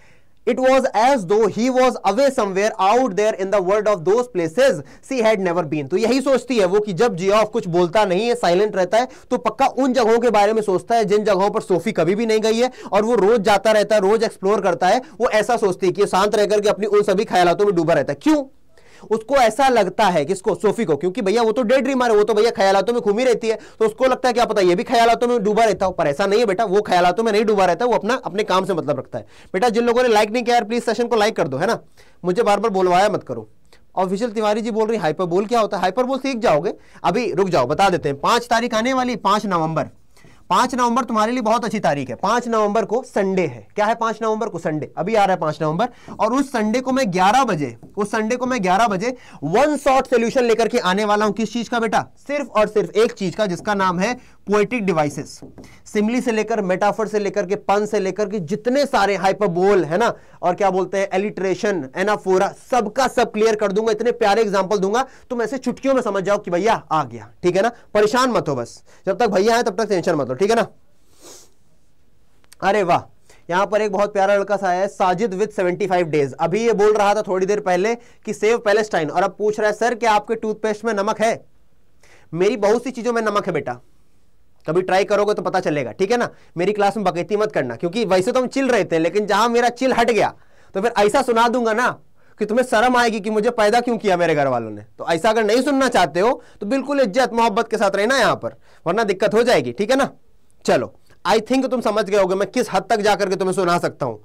it was as though he was away somewhere out there in the world of those places she had never been तो यही सोचती है वो कि जब जियाफ कुछ बोलता नहीं है साइलेंट रहता है तो पक्का उन जगहों के बारे में सोचता है जिन जगहों पर सोफी कभी भी नहीं गई है और वो रोज जाता रहता है रोज एक्सप्लोर करता है वो ऐसा सोचती है कि शांत रहकर के अपनी उन सभी ख्यालों में डूबा रहता है क्यों उसको ऐसा लगता है किसको सोफी को क्योंकि भैया वो तो डेड ड्रीमर है वो तो भैया ख्यालों में घूमी रहती है तो उसको लगता है क्या पता ये भी ख्यालों में डूबा रहता हूं पर ऐसा नहीं है बेटा वो ख्यालों में नहीं डूबा रहता वो अपना अपने काम से मतलब रखता है बेटा जिन लोगों ने लाइक नहीं किया प्लीज सेशन को लाइक कर दो है ना मुझे बार बार बोलवाया मत करो और विशल तिवारी जी बोल रही हाइपरबोल क्या होता है हाइपरबोल सीख जाओगे अभी रुक जाओ बता देते हैं पांच तारीख आने वाली पांच नवंबर पांच नवंबर तुम्हारे लिए बहुत अच्छी तारीख है पांच नवंबर को संडे है क्या है पांच नवंबर को संडे अभी आ रहा है पांच नवंबर और उस संडे को मैं ग्यारह बजे उस संडे को मैं ग्यारह बजे वन शॉर्ट सोल्यूशन लेकर के आने वाला हूं किस चीज का बेटा सिर्फ और सिर्फ एक चीज का जिसका नाम है पोएटिक डिवाइसेस सिमली से लेकर मेटाफर से लेकर के पन से लेकर के जितने सारे हाइपरबोल है ना और क्या बोलते हैं एलिट्रेशन एनाफोरा सबका सब क्लियर कर दूंगा इतने प्यारे एग्जांपल दूंगा तुम ऐसे चुटकियों में समझ जाओ कि भैया आ गया ठीक है ना परेशान मत हो बस जब तक भैया है तब तक टेंशन मत हो ठीक है ना अरे वाह यहां पर एक बहुत प्यारा लड़का सा है साजिद विद 75 डेज अभी ये बोल रहा था थोड़ी देर पहले कि सेव पैलेस्टाइन और अब पूछ रहा है सर क्या आपके टूथपेस्ट में नमक है मेरी बहुत सी चीजों में नमक है बेटा कभी ट्राई करोगे तो पता चलेगा ठीक है ना मेरी क्लास में बकैती मत करना क्योंकि वैसे तो हम चिल रहे थे लेकिन जहां मेरा चिल हट गया तो फिर ऐसा सुना दूंगा ना कि तुम्हें शर्म आएगी कि मुझे पैदा क्यों किया मेरे घर वालों ने तो ऐसा अगर नहीं सुनना चाहते हो तो बिल्कुल इज्जत मोहब्बत के साथ रहना यहां पर वरना दिक्कत हो जाएगी ठीक है ना चलो आई थिंक तुम समझ गए होगे मैं किस हद तक जाकर के तुम्हें सुना सकता हूं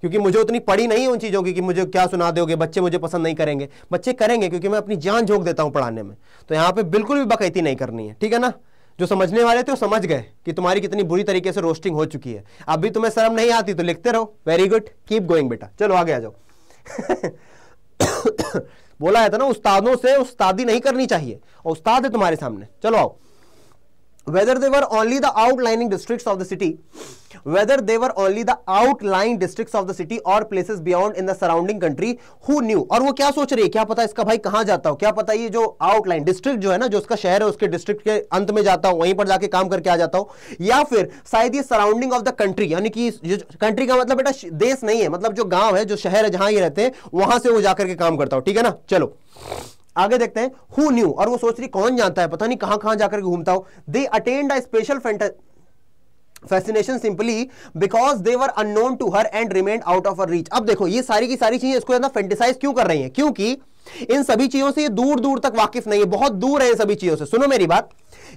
क्योंकि मुझे उतनी पढ़ी नहीं उन चीज़ों की कि मुझे क्या सुना दोगे बच्चे मुझे पसंद नहीं करेंगे बच्चे करेंगे क्योंकि मैं अपनी जान झोंक देता हूं पढ़ाने में तो यहाँ पे बिल्कुल भी बकैती नहीं करनी है ठीक है ना जो समझने वाले थे वो समझ गए कि तुम्हारी कितनी बुरी तरीके से रोस्टिंग हो चुकी है अभी तुम्हें शर्म नहीं आती तो लिखते रहो वेरी गुड कीप गोइंग बेटा चलो आगे आ जाओ *coughs* बोला है था तो ना उस्तादों से उस्तादी नहीं करनी चाहिए और उस्ताद है तुम्हारे सामने चलो आओ whether they were only the outlining districts of the city whether they were only the outlying districts of the city or places beyond in the surrounding country who knew और वो क्या सोच रही है क्या पता इसका भाई कहां जाता हो क्या पता ये जो आउटलाइन डिस्ट्रिक्ट जो है ना जो उसका शहर है उसके डिस्ट्रिक्ट के अंत में जाता हूं वहीं पर जाके काम करके आ जाता हूं या फिर शायद ये सराउंडिंग ऑफ द कंट्री यानी कि कंट्री का मतलब बेटा देश नहीं है मतलब जो गांव है जो शहर है जहां ये रहते हैं वहां से वो जाकर के काम करता हो ठीक है ना चलो आगे देखते हैं हु न्यू और वो सोच रही कौन जानता है पता नहीं कहां कहां जाकर घूमता हो they attend a special fascination simply because they were unknown to her and remain out of or reach अब देखो ये सारी की सारी चीजें इसको फेंटिसाइज क्यों कर रही है क्योंकि इन सभी चीजों से ये दूर दूर तक वाकिफ नहीं है बहुत दूर है सभी चीजों से सुनो मेरी बात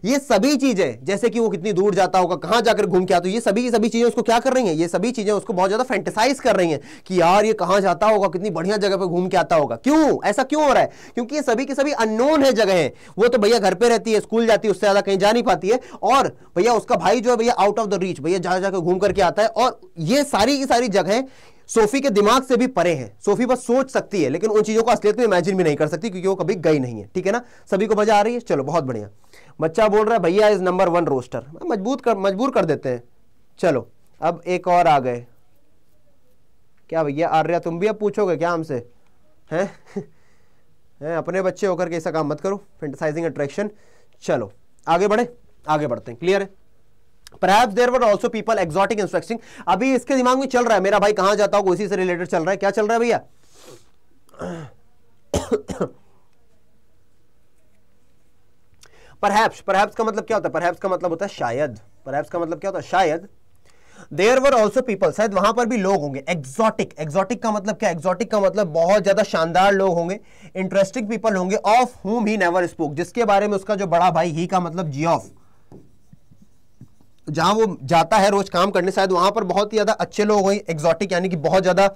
ये सभी चीजें जैसे कि वो कितनी दूर जाता होगा कहां जाकर घूम के आता ये सभी सभी चीजें उसको क्या कर रही हैं ये सभी चीजें उसको बहुत ज्यादा फैंटेसाइज कर रही हैं कि यार ये कहां जाता होगा कितनी बढ़िया जगह पे घूम के आता होगा क्यों ऐसा क्यों हो रहा है क्योंकि ये सभी के सभी अननोन है जगह है वो तो भैया घर पर रहती है स्कूल जाती है उससे ज्यादा कहीं जा नहीं पाती है और भैया उसका भाई जो है भैया आउट ऑफ द रीच भैया जहां जाकर घूम करके आता है और ये सारी की सारी जगह सोफी के दिमाग से भी परे हैं सोफी बस सोच सकती है लेकिन उन चीज़ों को असलियत में इमेजिन भी नहीं कर सकती क्योंकि वो कभी गई नहीं है ठीक है ना सभी को मजा आ रही है चलो बहुत बढ़िया बच्चा बोल रहा है भैया इज नंबर वन रोस्टर मजबूत कर मजबूर कर देते हैं चलो अब एक और आ गए क्या भैया आर्या तुम भी अब पूछोगे क्या हमसे हैं *laughs* हैं अपने बच्चे होकर के ऐसा काम मत करो फेंटिसाइजिंग अट्रैक्शन चलो आगे बढ़े आगे बढ़ते हैं क्लियर है Perhaps there were also people exotic instructing. अभी इसके दिमाग में चल रहा है मेरा भाई कहां जाता होगा उसी से रिलेटेड चल रहा है क्या चल रहा है भैया Perhaps, perhaps का मतलब क्या होता है Perhaps का मतलब होता है शायद Perhaps का मतलब क्या होता है शायद There were also people. शायद वहां पर भी लोग होंगे Exotic. Exotic का मतलब क्या Exotic का मतलब बहुत ज्यादा शानदार लोग होंगे Interesting people होंगे Of whom he never spoke. जिसके बारे में उसका जो बड़ा भाई ही का मतलब जी ऑफ जहां वो जाता है रोज काम करने शायद वहां पर बहुत ही ज़्यादा अच्छे लोग हुए एग्जॉटिक यानी कि बहुत ज़्यादा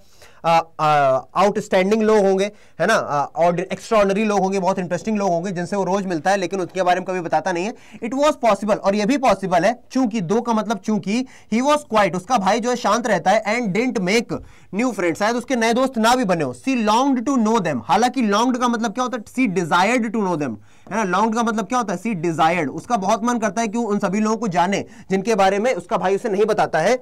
आउटस्टैंडिंग लोग होंगे है ना एक्स्ट्रॉर्डनरी लोग होंगे बहुत इंटरेस्टिंग लोग होंगे जिनसे वो रोज मिलता है लेकिन उसके बारे में कभी बताता नहीं है इट वॉज पॉसिबल और ये भी पॉसिबल है चूंकि दो का मतलब चूंकि ही वॉज क्वाइट उसका भाई जो है शांत रहता है and didn't make new friend शायद उसके नए दोस्त ना भी बने हो she long to know them हालांकि लॉन्ग का मतलब क्या होता है she desired to know them है ना लॉन्ग का मतलब क्या होता है सी डिजायर्ड उसका बहुत मन करता है कि उन सभी लोगों को जाने जिनके बारे में उसका भाई उसे नहीं बताता है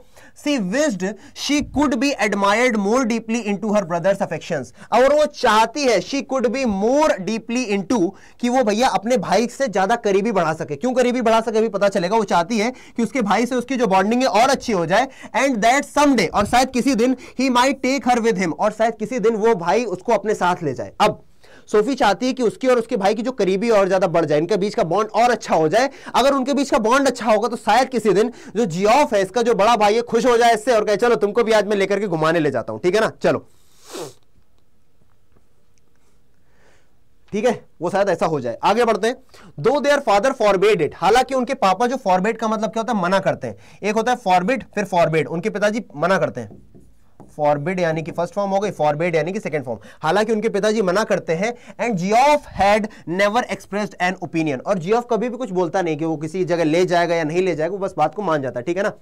she wished she could be admired more deep deeply into her brother's affections और वो चाहती है she could be more deeply into कि वो भैया अपने भाई से ज्यादा करीबी बढ़ा सके क्यों करीबी बढ़ा सके भी पता चलेगा वो चाहती है कि उसके भाई से उसकी जो बॉन्डिंग है और अच्छी हो जाए एंड दैट समडे और शायद किसी दिन he may take her with him और शायद किसी दिन वो भाई उसको अपने साथ ले जाए अब सोफी चाहती है कि उसकी और उसके भाई की जो करीबी और ज्यादा बढ़ जाए इनके बीच का बॉन्ड और अच्छा हो जाए अगर उनके बीच का बॉन्ड अच्छा होगा तो शायद किसी दिन जो जियोफ है इसका जो बड़ा भाई है खुश हो जाए इससे और कहे चलो तुमको भी आज मैं लेकर के घुमाने ले जाता हूं ठीक है ना चलो ठीक है वो शायद ऐसा हो जाए आगे बढ़ते हैं दो देयर फादर फॉरबेड इट हालांकि उनके पापा जो फॉरबेड का मतलब क्या होता है मना करते हैं एक होता है फॉरबेड फिर फॉरबेड उनके पिताजी मना करते हैं फॉरबिड यानी कि फर्स्ट फॉर्म हो गई फॉरबिड यानी कि सेकंड फॉर्म हालांकि उनके पिताजी मना करते हैं and Geoff had never expressed an opinion और जियोफ कभी भी कुछ बोलता नहीं कि वो किसी जगह ले जाएगा या नहीं ले जाएगा वो बस बात को मान जाता है ठीक है ना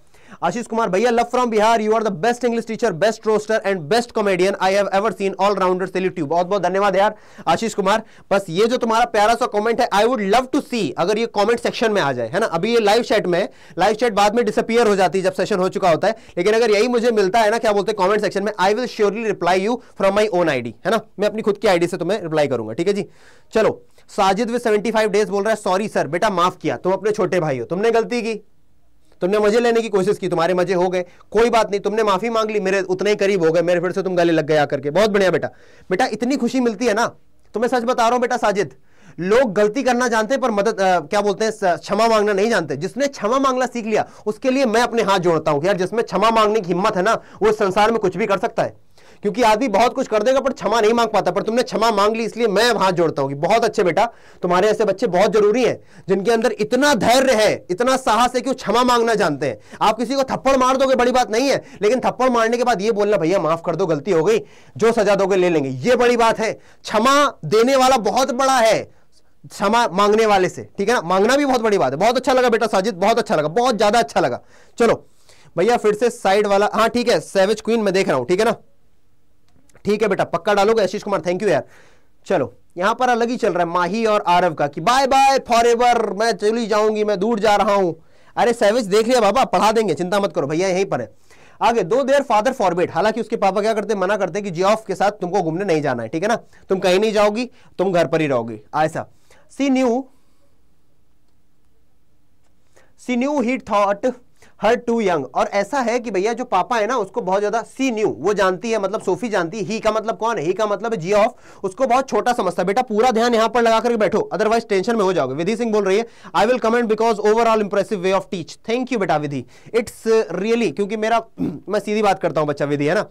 आशीष कुमार भैया love from Bihar you are the best English teacher best roaster and best comedian I have ever seen all rounder salute बहुत बहुत धन्यवाद यार आशीष कुमार बस ये जो तुम्हारा प्यारा सा कॉमेंट है I would love to see अगर ये कॉमेंट सेक्शन में आ जाए है ना अभी ये लाइव चैट में लाइव चैट बाद में डिसअपियर हो जाती है जब सेशन हो चुका होता है लेकिन अगर यही मुझे मिलता है ना क्या बोलते हैं कॉमेंट सेक्शन में I will surely reply you from my own ID है ना मैं अपनी खुद की आईडी से तुम्हें रिप्लाई करूंगा ठीक है जी चलो साजिद विद 75 डेज बोल रहा है सॉरी सर बेटा माफ किया तुम अपने छोटे भाई हो तुमने गलती की तुमने मजे लेने की कोशिश की तुम्हारे मजे हो गए कोई बात नहीं तुमने माफी मांग ली मेरे उतने ही करीब हो गए मेरे फिर से तुम गले लग गया करके बहुत बढ़िया बेटा बेटा इतनी खुशी मिलती है ना तो मैं सच बता रहा हूं बेटा साजिद लोग गलती करना जानते हैं पर मदद आ, क्या बोलते हैं क्षमा मांगना नहीं जानते जिसने क्षमा मांगना सीख लिया उसके लिए मैं अपने हाथ जोड़ता हूं यार जिसमें क्षमा मांगने की हिम्मत है ना वो संसार में कुछ भी कर सकता है क्योंकि आदमी बहुत कुछ कर देगा पर क्षमा नहीं मांग पाता पर तुमने क्षमा मांग ली इसलिए मैं हाथ जोड़ता हूँ बहुत अच्छे बेटा तुम्हारे ऐसे बच्चे बहुत जरूरी है जिनके अंदर इतना धैर्य है इतना साहस है कि वो क्षमा मांगना जानते हैं आप किसी को थप्पड़ मार दोगे बड़ी बात नहीं है लेकिन थप्पड़ मारने के बाद ये बोलना भैया माफ कर दो गलती हो गई जो सजा दोगे ले लेंगे ये बड़ी बात है क्षमा देने वाला बहुत बड़ा है क्षमा मांगने वाले से ठीक है ना मांगना भी बहुत बड़ी बात है बहुत अच्छा लगा बेटा साजिद बहुत अच्छा लगा बहुत ज्यादा अच्छा लगा चलो भैया फिर से साइड वाला हाँ ठीक है सेवेज क्वीन मैं देख रहा हूँ ठीक है ना ठीक है बेटा पक्का डालोगे आशीष कुमार थैंक यू यार चलो यहां पर अलग ही चल रहा है माही और आरव का कि बाय बाय फॉर एवर मैं चली जाऊंगी मैं दूर जा रहा हूं अरे सैविज देख लिया बाबा पढ़ा देंगे चिंता मत करो भैया यहीं पर है आगे दो देर फादर फॉरबेट हालांकि उसके पापा क्या करते मना करते कि जियोफ के साथ तुमको घूमने नहीं जाना है ठीक है ना तुम कहीं नहीं जाओगी तुम घर पर ही रहोगी ऐसा she knew she knew he thought her too young और ऐसा है कि भैया जो पापा है ना उसको बहुत ज्यादा सी न्यू वो जानती है मतलब सोफी जानती है ही का मतलब कौन है ही का मतलब जी ऑफ उसको बहुत छोटा समझता है बेटा पूरा ध्यान यहां पर लगा करके बैठो अदरवाइज टेंशन में हो जाओगे विधि सिंह बोल रही है I will comment because overall impressive way of teach thank you बेटा विधि इट्स रियली क्योंकि मेरा *clears throat* मैं सीधी बात करता हूं बच्चा विधि है ना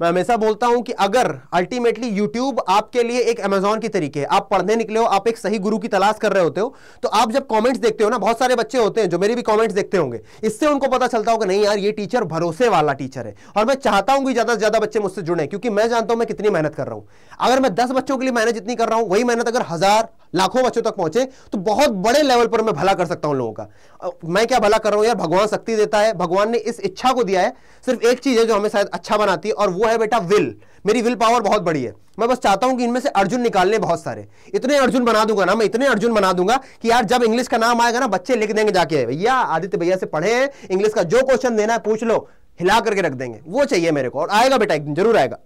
मैं हमेशा बोलता हूं कि अगर अल्टीमेटली यूट्यूब आपके लिए एक अमेजोन की तरीके है आप पढ़ने निकले हो आप एक सही गुरु की तलाश कर रहे होते हो तो आप जब कॉमेंट्स देखते हो ना बहुत सारे बच्चे होते हैं जो मेरे भी कॉमेंट्स देखते होंगे इससे उनको पता चलता होगा नहीं यार ये टीचर भरोसे वाला टीचर है और मैं चाहता हूं कि ज्यादा से ज्यादा बच्चे मुझसे जुड़े क्योंकि मैं जानता हूं मैं कितनी मेहनत कर रहा हूं अगर मैं दस बच्चों के लिए मेहनत जितनी कर रहा हूं वही मेहनत अगर हजार लाखों बच्चों तक पहुंचे तो बहुत बड़े लेवल पर मैं भला कर सकता हूं लोगों का मैं क्या भला कर रहा हूं यार भगवान शक्ति देता है भगवान ने इस इच्छा को दिया है सिर्फ एक चीज है जो हमें शायद अच्छा बनाती है और वो है बेटा विल मेरी विल पावर बहुत बड़ी है मैं बस चाहता हूं कि इनमें से अर्जुन निकालने बहुत सारे इतने अर्जुन बना दूंगा ना मैं इतने अर्जुन बना दूंगा कि यार जब इंग्लिश का नाम आएगा ना बच्चे लिख देंगे जाके भैया आदित्य भैया से पढ़े इंग्लिश का जो क्वेश्चन देना है पूछ लो हिला करके रख देंगे वो चाहिए मेरे को और आएगा बेटा एक दिन जरूर आएगा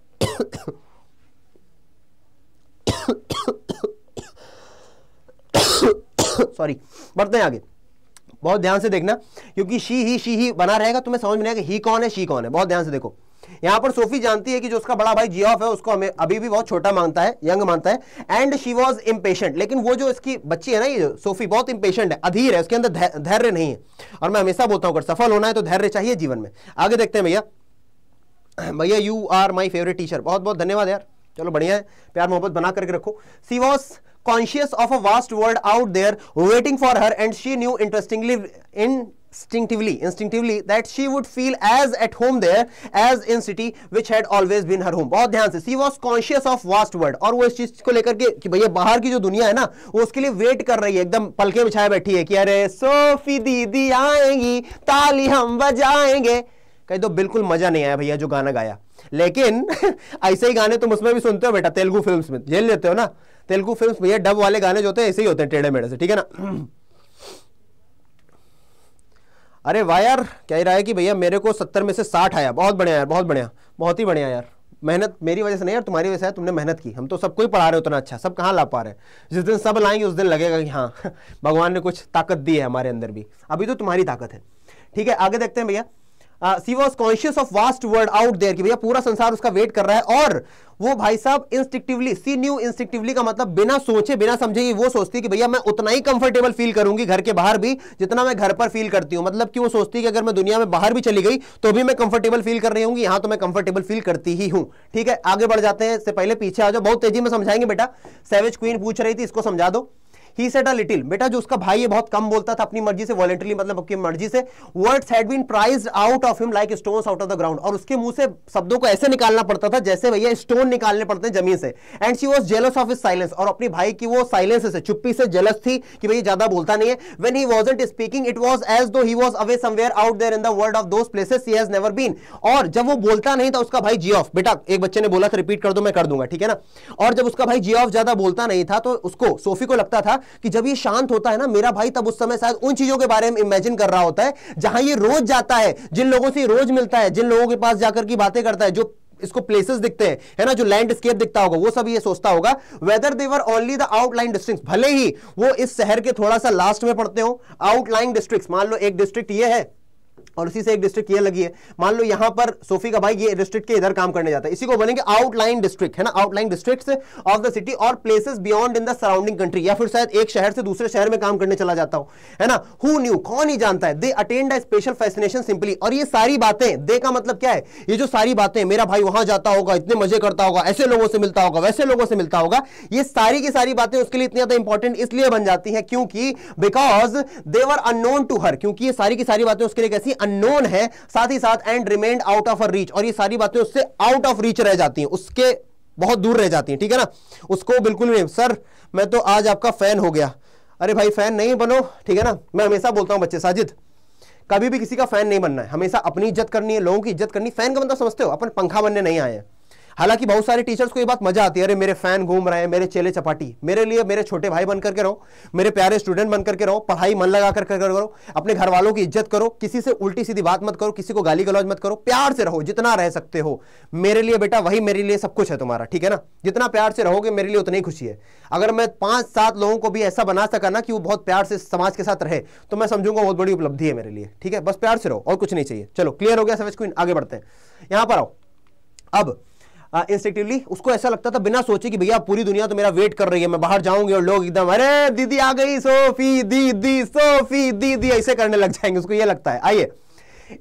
सॉरी *coughs* बढ़ते हैं आगे बहुत ध्यान से देखना क्योंकि शी ही शी ही बना रहेगा तुम्हें समझ में आएगा ही कौन है शी कौन है बहुत ध्यान से देखो यहां पर सोफी जानती है कि जो उसका बड़ा भाई जी है उसको हमें अभी भी बहुत छोटा मानता है यंग मानता है एंड शी वॉज इम्पेशेंट लेकिन वो जो इसकी बच्ची है ना ये सोफी बहुत इम्पेशेंट है अधीर है उसके अंदर धैर्य नहीं है और मैं हमेशा बोलता हूं अगर सफल होना है तो धैर्य चाहिए जीवन में आगे देखते हैं भैया *coughs* भैया you are my favourite teacher बहुत बहुत धन्यवाद यार चलो बढ़िया है प्यार मोहब्बत बना करके रखो she was conscious of a vast world out there waiting for her and she knew interestingly instinctively instinctively that she would feel as at home there as in city which had always been her home bahut dhyan se she was conscious of vast world और वो इस चीज को लेकर के कि भैया बाहर की जो दुनिया है ना वो उसके लिए वेट कर रही है एकदम पलके बिछाए बैठी है कि अरे सोफी didi आएंगी taali hum bajayenge कहीं to bilkul maza nahi aaya bhaiya jo gana gaya lekin aise hi gaane tum usme bhi sunte ho beta telugu films mein jhel lete ho na Telugu film भैया डब वाले गाने जो होते हैं ऐसे ही होते हैं टेढ़े मेढ़े से ठीक है ना अरे वाह यार क्या ही रहा है कि भैया मेरे को सत्तर में से साठ आया बहुत बढ़िया यार बहुत बढ़िया बहुत ही बढ़िया यार मेहनत मेरी वजह से नहीं यार तुम्हारी वजह से तुमने मेहनत की हम तो सबको ही पढ़ा रहे उतना अच्छा सब कहाँ ला पा रहे जिस दिन सब लाएंगे उस दिन लगेगा कि हाँ *laughs* भगवान ने कुछ ताकत दी है हमारे अंदर भी अभी तो तुम्हारी ताकत है ठीक है आगे देखते हैं भैया she was conscious of vast world out there की भैया पूरा संसार उसका वेट कर रहा है और वो भाई साहब इंस्टिक्टिवली सी न्यू इंस्टिक्टिवली का मतलब बिना सोचे बिना समझे वो सोचती है कि भैया मैं उतना ही कंफर्टेबल फील करूंगी घर के बाहर भी जितना मैं घर पर फील करती हूँ मतलब कि वो सोचती है कि अगर मैं दुनिया में बाहर भी चली गई तो भी मैं कंफर्टेबल फील कर रही हूँ यहां तो मैं कंफर्टेबल फील करती ही हूँ ठीक है आगे बढ़ जाते हैं इससे पहले पीछे आ जाओ बहुत तेजी में समझाएंगे बेटा सेवेज क्वीन पूछ रही थी इसको समझा दो ही सेड अ लिटिल बेटा जो उसका भाई है बहुत कम बोलता था अपनी मर्जी से वॉलेंटरी मतलब अपनी मर्जी से words had been prize out of him like stone out of the ground और उसके मुंह से शब्दों को ऐसे निकालना पड़ता था जैसे भैया स्टोन निकालने पड़ते हैं जमीन से and she was jealous of his silence और अपनी भाई की वो साइलेंस से चुप्पी से जेलस थी कि भाई ज्यादा बोलता नहीं है when he wasn't speaking it was as though he was away somewhere out there in the world of those places he has never been और जब वो बोलता नहीं था उसका भाई जी ऑफ बेटा एक बच्चे ने बोला था रिपीट कर दो मैं कर दूंगा ठीक है ना और जब उसका भाई जी ऑफ ज्यादा बोलता नहीं था तो उसको सोफी को लगता था कि जब ये शांत होता है ना मेरा भाई तब उस समय शायद उन चीजों के बारे में इमेजिन कर रहा होता है जहां ये रोज जाता है जिन लोगों से रोज मिलता है जिन लोगों के पास जाकर की बातें करता है जो इसको प्लेसेस दिखते हैं है ना जो लैंडस्केप दिखता होगा वो सब ये सोचता होगा whether they were only the outlying district भले ही वो इस शहर के थोड़ा सा लास्ट में पड़ते हो आउटलाइन डिस्ट्रिक्ट मान लो एक डिस्ट्रिक्ट ये है और उसी से एक डिस्ट्रिक्ट ये लगी है मान लो यहां पर सोफी का भाई ये डिस्ट्रिक्ट के इधर काम करने जाता है इसी को बोलेंगे आउटलाइन डिस्ट्रिक्ट है ना outlying district of the city और places beyond in the surrounding country या फिर शायद एक शहर से दूसरे शहर में काम करने चला जाता हूं है ना हु न्यू कौन ही जानता है they attend a special fascination simply और ये सारी बातें दे का मतलब क्या है ये जो सारी बातें मेरा भाई वहां जाता होगा इतने मजे करता होगा ऐसे लोगों से मिलता होगा वैसे लोगों से मिलता होगा ये सारी की सारी बातें उसके लिए इतनी ज्यादा इंपॉर्टेंट इसलिए बन जाती है क्योंकि because they were unknown to her क्योंकि ये सारी की सारी बातें उसके लिए कैसी अननोन है साथ ही साथ and remained out of or reach और ये सारी बातें उससे आउट ऑफ रीच रह जाती हैं उसके बहुत दूर रह जाती हैं ठीक है ना उसको बिल्कुल नहीं सर मैं तो आज आपका फैन हो गया अरे भाई फैन नहीं बनो ठीक है ना मैं हमेशा बोलता हूँ बच्चे साजिद कभी भी किसी का फैन नहीं बनना है हमेशा अपनी इज्जत करनी है लोगों की इज्जत करनी फैन का मतलब समझते हो अपन पंखा बनने नहीं आए हैं हालांकि बहुत सारे टीचर्स को ये बात मजा आती है अरे मेरे फैन घूम रहे हैं मेरे चेले चपाटी मेरे लिए मेरे छोटे भाई बन करके रहो मेरे प्यारे स्टूडेंट बन करके रहो पढ़ाई मन लगा कर करो अपने घर वालों की इज्जत करो किसी से उल्टी सीधी बात मत करो किसी को गाली गलौज मत करो प्यार से रहो जितना रह सकते हो मेरे लिए बेटा वही मेरे लिए सब कुछ है तुम्हारा ठीक है ना जितना प्यार से रहोगे मेरे लिए उतनी ही खुशी है अगर मैं पांच सात लोगों को भी ऐसा बना सका ना कि वो बहुत प्यार से समाज के साथ रहे तो मैं समझूंगा बहुत बड़ी उपलब्धि है मेरे लिए ठीक है बस प्यार से रहो और कुछ नहीं चाहिए चलो क्लियर हो गया समझ क्वीन आगे बढ़ते हैं यहां पर आओ अब इंस्टिक्टिवली उसको ऐसा लगता था बिना सोचे कि भैया पूरी दुनिया तो मेरा वेट कर रही है मैं बाहर जाऊंगी और लोग एकदम अरे दीदी आ गई सोफी दीदी सोफी दीदी ऐसे करने लग जाएंगे उसको ये लगता है आइए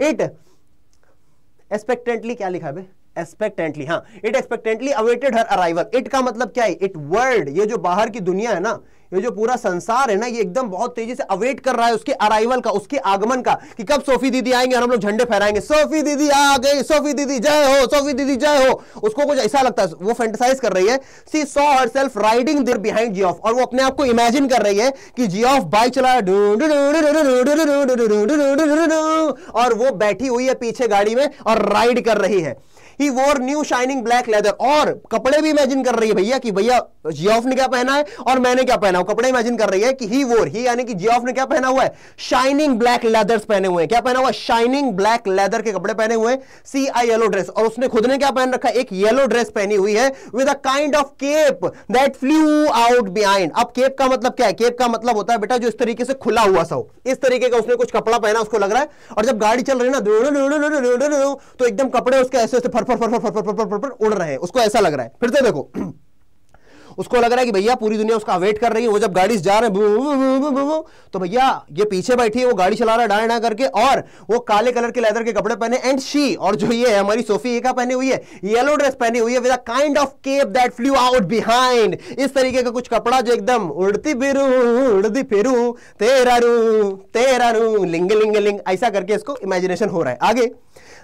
इट एक्सपेक्टेंटली क्या लिखा है एक्सपेक्टेंटली हाँ it expectantly awaited her arrival it का मतलब क्या है इट वर्ल्ड ये जो बाहर की दुनिया है ना ये जो पूरा संसार है ना ये एकदम बहुत तेजी से अवेट कर रहा है उसके अराइवल का उसके आगमन का कि कब सोफी दीदी आएंगे और हम लोग झंडे फहराएंगे सोफी दीदी आ गई सोफी दीदी जय हो सोफी दीदी जय हो उसको कुछ ऐसा लगता है वो फेंटिसाइज कर रही है she saw herself riding there behind Geoff और वो अपने आप को इमेजिन कर रही है कि जी ऑफ बाइक चला और वो बैठी हुई है पीछे गाड़ी में और राइड कर रही है ही वोर न्यू शाइनिंग ब्लैक लेदर और कपड़े भी इमेजिन कर रही है भैया कि भैया जियोफ ने क्या पहना है और मैंने क्या पहना हुआ कपड़े इमेजिन कर रही है कि ही वोर ही यानी कि जियोफ ने क्या पहना हुआ है शाइनिंग ब्लैक लेदर्स पहने हुए क्या पहना हुआ शाइनिंग ब्लैक लेदर के कपड़े पहने हुए सी आई येलो ड्रेस और उसने खुद ने क्या पहन रखा है एक येलो ड्रेस पहनी हुई है with a kind of cape that flew out behind अब केप का मतलब क्या है केप का मतलब होता है बेटा जो इस तरीके से खुला हुआ सा हो इस तरीके का उसने कुछ कपड़ा पहना उसको लग रहा है और जब गाड़ी चल रही है ना तो एकदम कपड़े उसके ऐसे ऐसे फर उड़ रहे हैं उसको ऐसा लग रहा है फिर से देखो *clears throat* उसको लग रहा है कि भैया पूरी दुनिया उसका वेट कर रही है वो जब गाड़ी जा रहे हैं तो भैया ये पीछे बैठी है वो गाड़ी चला रहा है डाए डाए करके और वो काले कलर के लेदर के कपड़े पहने एंड शी और जो ये है हमारी सोफी एका पहनी हुई है येलो ड्रेस पहनी हुई है with a kind of cape that flew out behind इस तरीके का कुछ कपड़ा जो एकदम उड़ती फिरू उड़ती फिरू तेरा रू तेरा रू लिंग लिंग लिंग ऐसा करके इसको इमेजिनेशन हो रहा है आगे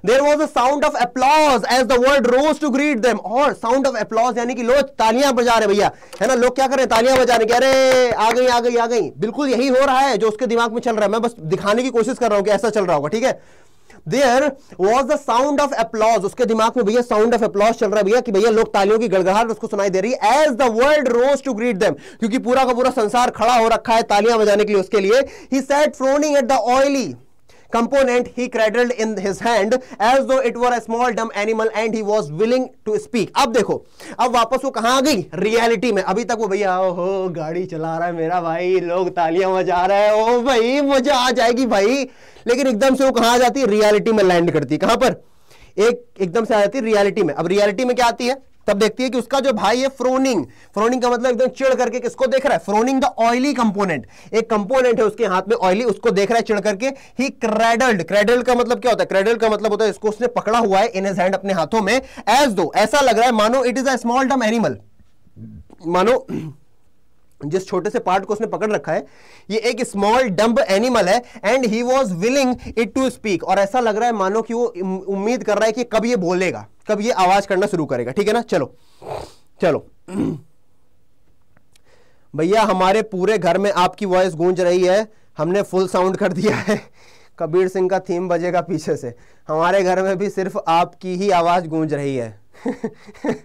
there was a sound of applause as the world rose to greet them और साउंड ऑफ अपलॉज यानी कि लोग तालियां बजा रहे भैया है ना लोग क्या कर रहे हैं तालियां बजा रहे अरे आ गई आ गई आ गई बिल्कुल यही हो रहा है जो उसके दिमाग में चल रहा है मैं बस दिखाने की कोशिश कर रहा हूं कि ऐसा चल रहा होगा ठीक है there was the sound of applause उसके दिमाग में भैया साउंड ऑफ अपलॉज चल रहा है भैया कि भैया लोग तालियों की गड़गड़ाहट उसको सुनाई दे रही है as the world rose to greet them क्योंकि पूरा का पूरा संसार खड़ा हो रखा है तालियां बजाने के लिए उसके लिए ही sat frowning at the oily component he cradled in his hand as though it were a small dumb animal and he was willing to speak अब देखो अब वापस वो कहाँ आ गई रियलिटी में अभी तक वो भैया ओहो गाड़ी चला रहा है मेरा भाई लोग तालियां बजा रहे हैं ओ भाई मजा आ जाएगी भाई लेकिन एकदम से वो कहाँ आ जाती है रियलिटी में लैंड करती है कहाँ पर एक एकदम से आ जाती है रियलिटी में अब रियलिटी में क्या आती है तब देखती है कि उसका जो भाई है फ्रोनिंग फ्रोनिंग का मतलब एकदम चिड़ करके किसको देख रहा है फ्रोनिंग द ऑयली कंपोनेंट एक कंपोनेंट है उसके हाथ में ऑयली उसको देख रहा है चिड़ करके ही क्रेडल्ड क्रेडल्ड का मतलब क्या होता है क्रेडल्ड का मतलब होता है इसको उसने पकड़ा हुआ है इन हैंड अपने हाथों में एज दो ऐसा लग रहा है मानो it is a small dumb animal मानो जिस छोटे से पार्ट को उसने पकड़ रखा है ये एक स्मॉल डम्ब एनिमल है and he was willing it to speak और ऐसा लग रहा है मानो कि वो उम्मीद कर रहा है कि कब ये बोलेगा कब ये आवाज करना शुरू करेगा ठीक है ना चलो चलो भैया हमारे पूरे घर में आपकी वॉइस गूंज रही है हमने फुल साउंड कर दिया है कबीर सिंह का थीम बजेगा पीछे से हमारे घर में भी सिर्फ आपकी ही आवाज़ गूंज रही है *laughs*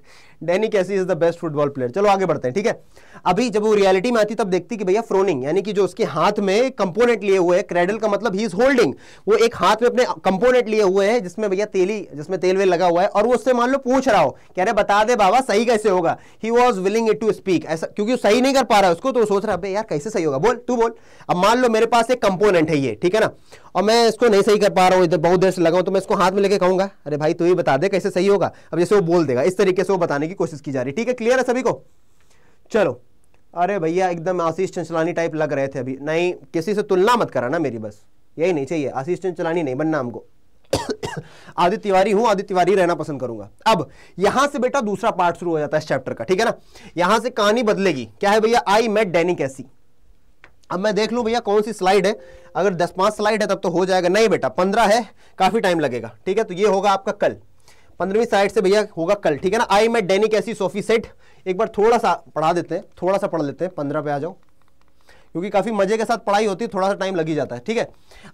Danny Casey is the best football player चलो आगे बढ़ते हैं ठीक है अभी जब वो रियलिटी में आती तब देखती कि भैया फ्रोनिंग यानी कि जो उसके हाथ में कंपोनेंट लिए हुए है क्रेडल का मतलब ही इज होल्डिंग वो एक हाथ में अपने कंपोनेंट लिए हुए है जिसमें भैया तेली जिसमें तेल वेल लगा हुआ है और वो उससे मान लो पूछ रहा हो कह रहे बता दे बाबा सही कैसे होगा he was willing it to speak ऐसा क्योंकि सही नहीं कर पा रहा है उसको तो सोच रहा है यार कैसे सही होगा बोल तू बोल अब मान लो मेरे पास एक कंपोनेंट है ये ठीक है ना और मैं इसको नहीं सही कर पा रहा हूँ इधर बहुत देर से लगाऊँ तो मैं इसको हाथ में लेके कहूंगा अरे भाई तू ही बता दे कैसे सही होगा अब जैसे वो बोल देगा इस तरीके से वो बताने की की कोशिश की जा रही है ठीक है क्लियर है सभी को चलो अरे भैया एकदम आशीष चंचलानी टाइप लग रहे थे अभी नहीं किसी से तुलना मत करा ना मेरी बस यही नहीं चाहिए आशीष चंचलानी नहीं बनना हमको *coughs* आदि तिवारी हूं आदि तिवारी रहना पसंद करूंगा अब यहां से बेटा दूसरा पार्ट शुरू हो जाता है इस चैप्टर का ठीक है ना यहां से कहानी बदलेगी क्या है भैया आई मेट डैनी कैसी अब मैं देख लू भैया कौन सी स्लाइड है अगर दस पांच स्लाइड है तब तो हो जाएगा नहीं बेटा पंद्रह है काफी टाइम लगेगा ठीक है तो ये होगा आपका कल पंद्रहवीं साइड से भैया होगा कल ठीक है ना आई मेट डेनिक ऐसी सोफी सेट एक बार थोड़ा सा पढ़ा देते हैं थोड़ा सा पढ़ लेते हैं पंद्रह पे आ जाओ क्योंकि काफी मजे के साथ पढ़ाई होती है थोड़ा सा टाइम लगी जाता है ठीक है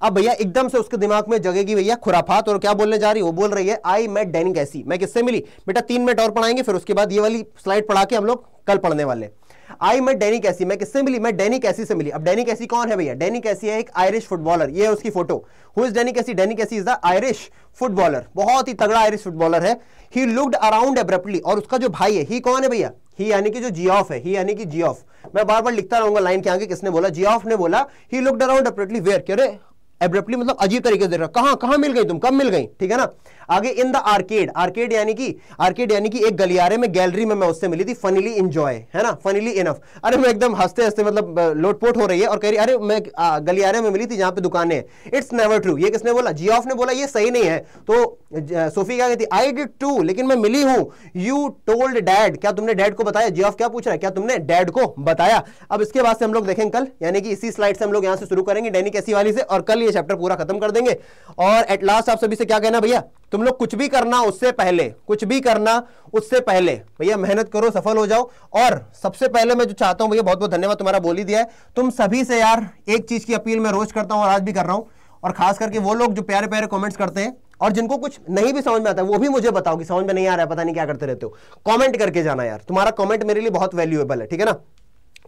अब भैया एकदम से उसके दिमाग में जगेगी भैया खुराफात और क्या बोलने जा रही है वो बोल रही है आई मेट डेनिक ऐसी मैं किससे मिली बेटा तीन मिनट और पढ़ाएंगे फिर उसके बाद ये वाली स्लाइड पढ़ा के हम लोग कल पढ़ने वाले हैं आई मैं डेनी कैसी मैं किससे मिली मैं डेनी कैसी से मिली अब डेनी कैसी कौन है भैया डेनी कैसी है एक आयरिश फुटबॉलर ये है उसकी फोटो हु इज डेनी कैसी डेनी कैसी इज द आयरिश फुटबॉलर बहुत ही तगड़ा आयरिश फुटबॉलर है ही लुकड अराउंड एब्रप्टली और उसका जो भाई है ही कौन है भैया ही यानी कि जो जियोफ है ही यानी कि जियोफ मैं बार बार लिखता रहूंगा लाइन के आगे किसने बोला जियोफ ने बोला he looked around abruptly where क्या एब्रप्टली मतलब अजीब तरीके से देख रहा कहां कहां मिल गई तुम कब मिल गई ठीक है ना आगे इन द आर्केड आर्केड यानी कि आर्केड यानी कि एक गलियारे में गैलरी में मैं उससे मिली थी फनीली इंजॉय है ना फनीली इनफ अरे मैं एकदम हंसते हंसते मतलब लोटपोट हो रही है और कह रही अरे मैं गलियारे में मिली थी जहां पे दुकानें हैं इट्स नेवर ट्रू ये किसने बोला जी ने बोला ये सही नहीं है तो सोफी क्या कहती आई डिड टू लेकिन मैं मिली हूं यू टोल्ड डैड क्या तुमने डैड को बताया जी क्या पूछ रहा है क्या तुमने डैड को बताया अब इसके बाद से हम लोग देखेंगे कल यानी कि इसी स्लाइड से हम लोग यहां से शुरू करेंगे डेनी कैसी वाली से और कल ये चैप्टर पूरा खत्म कर देंगे और एट लास्ट आप सभी से क्या कहना भैया तुम लोग कुछ भी करना उससे पहले कुछ भी करना उससे पहले भैया मेहनत करो सफल हो जाओ और सबसे पहले मैं जो चाहता हूं भैया बहुत बहुत धन्यवाद तुम्हारा बोली दिया है तुम सभी से यार एक चीज़ की अपील मैं रोज करता हूं और आज भी कर रहा हूं और खास करके वो लोग जो प्यारे प्यारे कॉमेंट्स करते हैं और जिनको कुछ नहीं भी समझ में आता है वो भी मुझे बताओ कि समझ में नहीं आ रहा है पता नहीं क्या करते रहते हो कॉमेंट करके जाना यार तुम्हारा कॉमेंट मेरे लिए बहुत वैल्यूएबल है ठीक है ना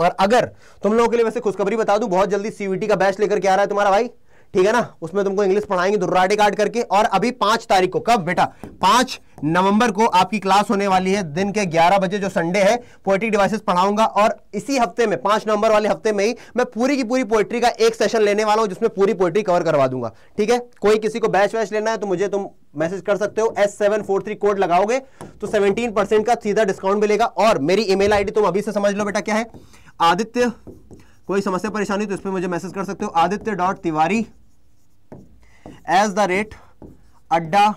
और अगर तुम लोगों के लिए वैसे खुशखबरी बता दूं बहुत जल्दी सीवीटी का बैच लेकर के आ रहा है तुम्हारा भाई ठीक है ना उसमें तुमको इंग्लिश पढ़ाएंगे दुर्राटे कार्ड करके और अभी पांच तारीख को कब बेटा पांच नवंबर को आपकी क्लास होने वाली है दिन के ग्यारह बजे जो संडे है पोएट्री डिवाइसेस पढ़ाऊंगा और इसी हफ्ते में पांच नवंबर वाले हफ्ते में ही मैं पूरी की पूरी पोएट्री का एक सेशन लेने वाला हूं जिसमें पूरी पोएट्री कवर करवा दूंगा ठीक है कोई किसी को बैच वैच लेना है तो मुझे तुम मैसेज कर सकते हो S seven four three code लगाओगे तो सेवनटीन परसेंट का सीधा डिस्काउंट मिलेगा और मेरी ई मेल तुम अभी से समझ लो बेटा क्या है आदित्य कोई समस्या परेशानी तो इसमें मुझे मैसेज कर सकते हो Aditya dot Tiwari at the rate Adda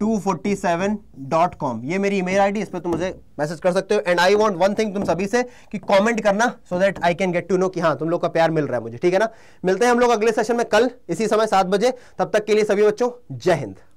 two forty seven dot com ये मेरी ईमेल आईडी इस पर तुम मुझे मैसेज कर सकते हो and I want one thing तुम सभी से कि कमेंट करना so that I can get to know कि हाँ तुम लोग का प्यार मिल रहा है मुझे ठीक है ना मिलते हैं हम लोग अगले सेशन में कल इसी समय सात बजे तब तक के लिए सभी बच्चों जय हिंद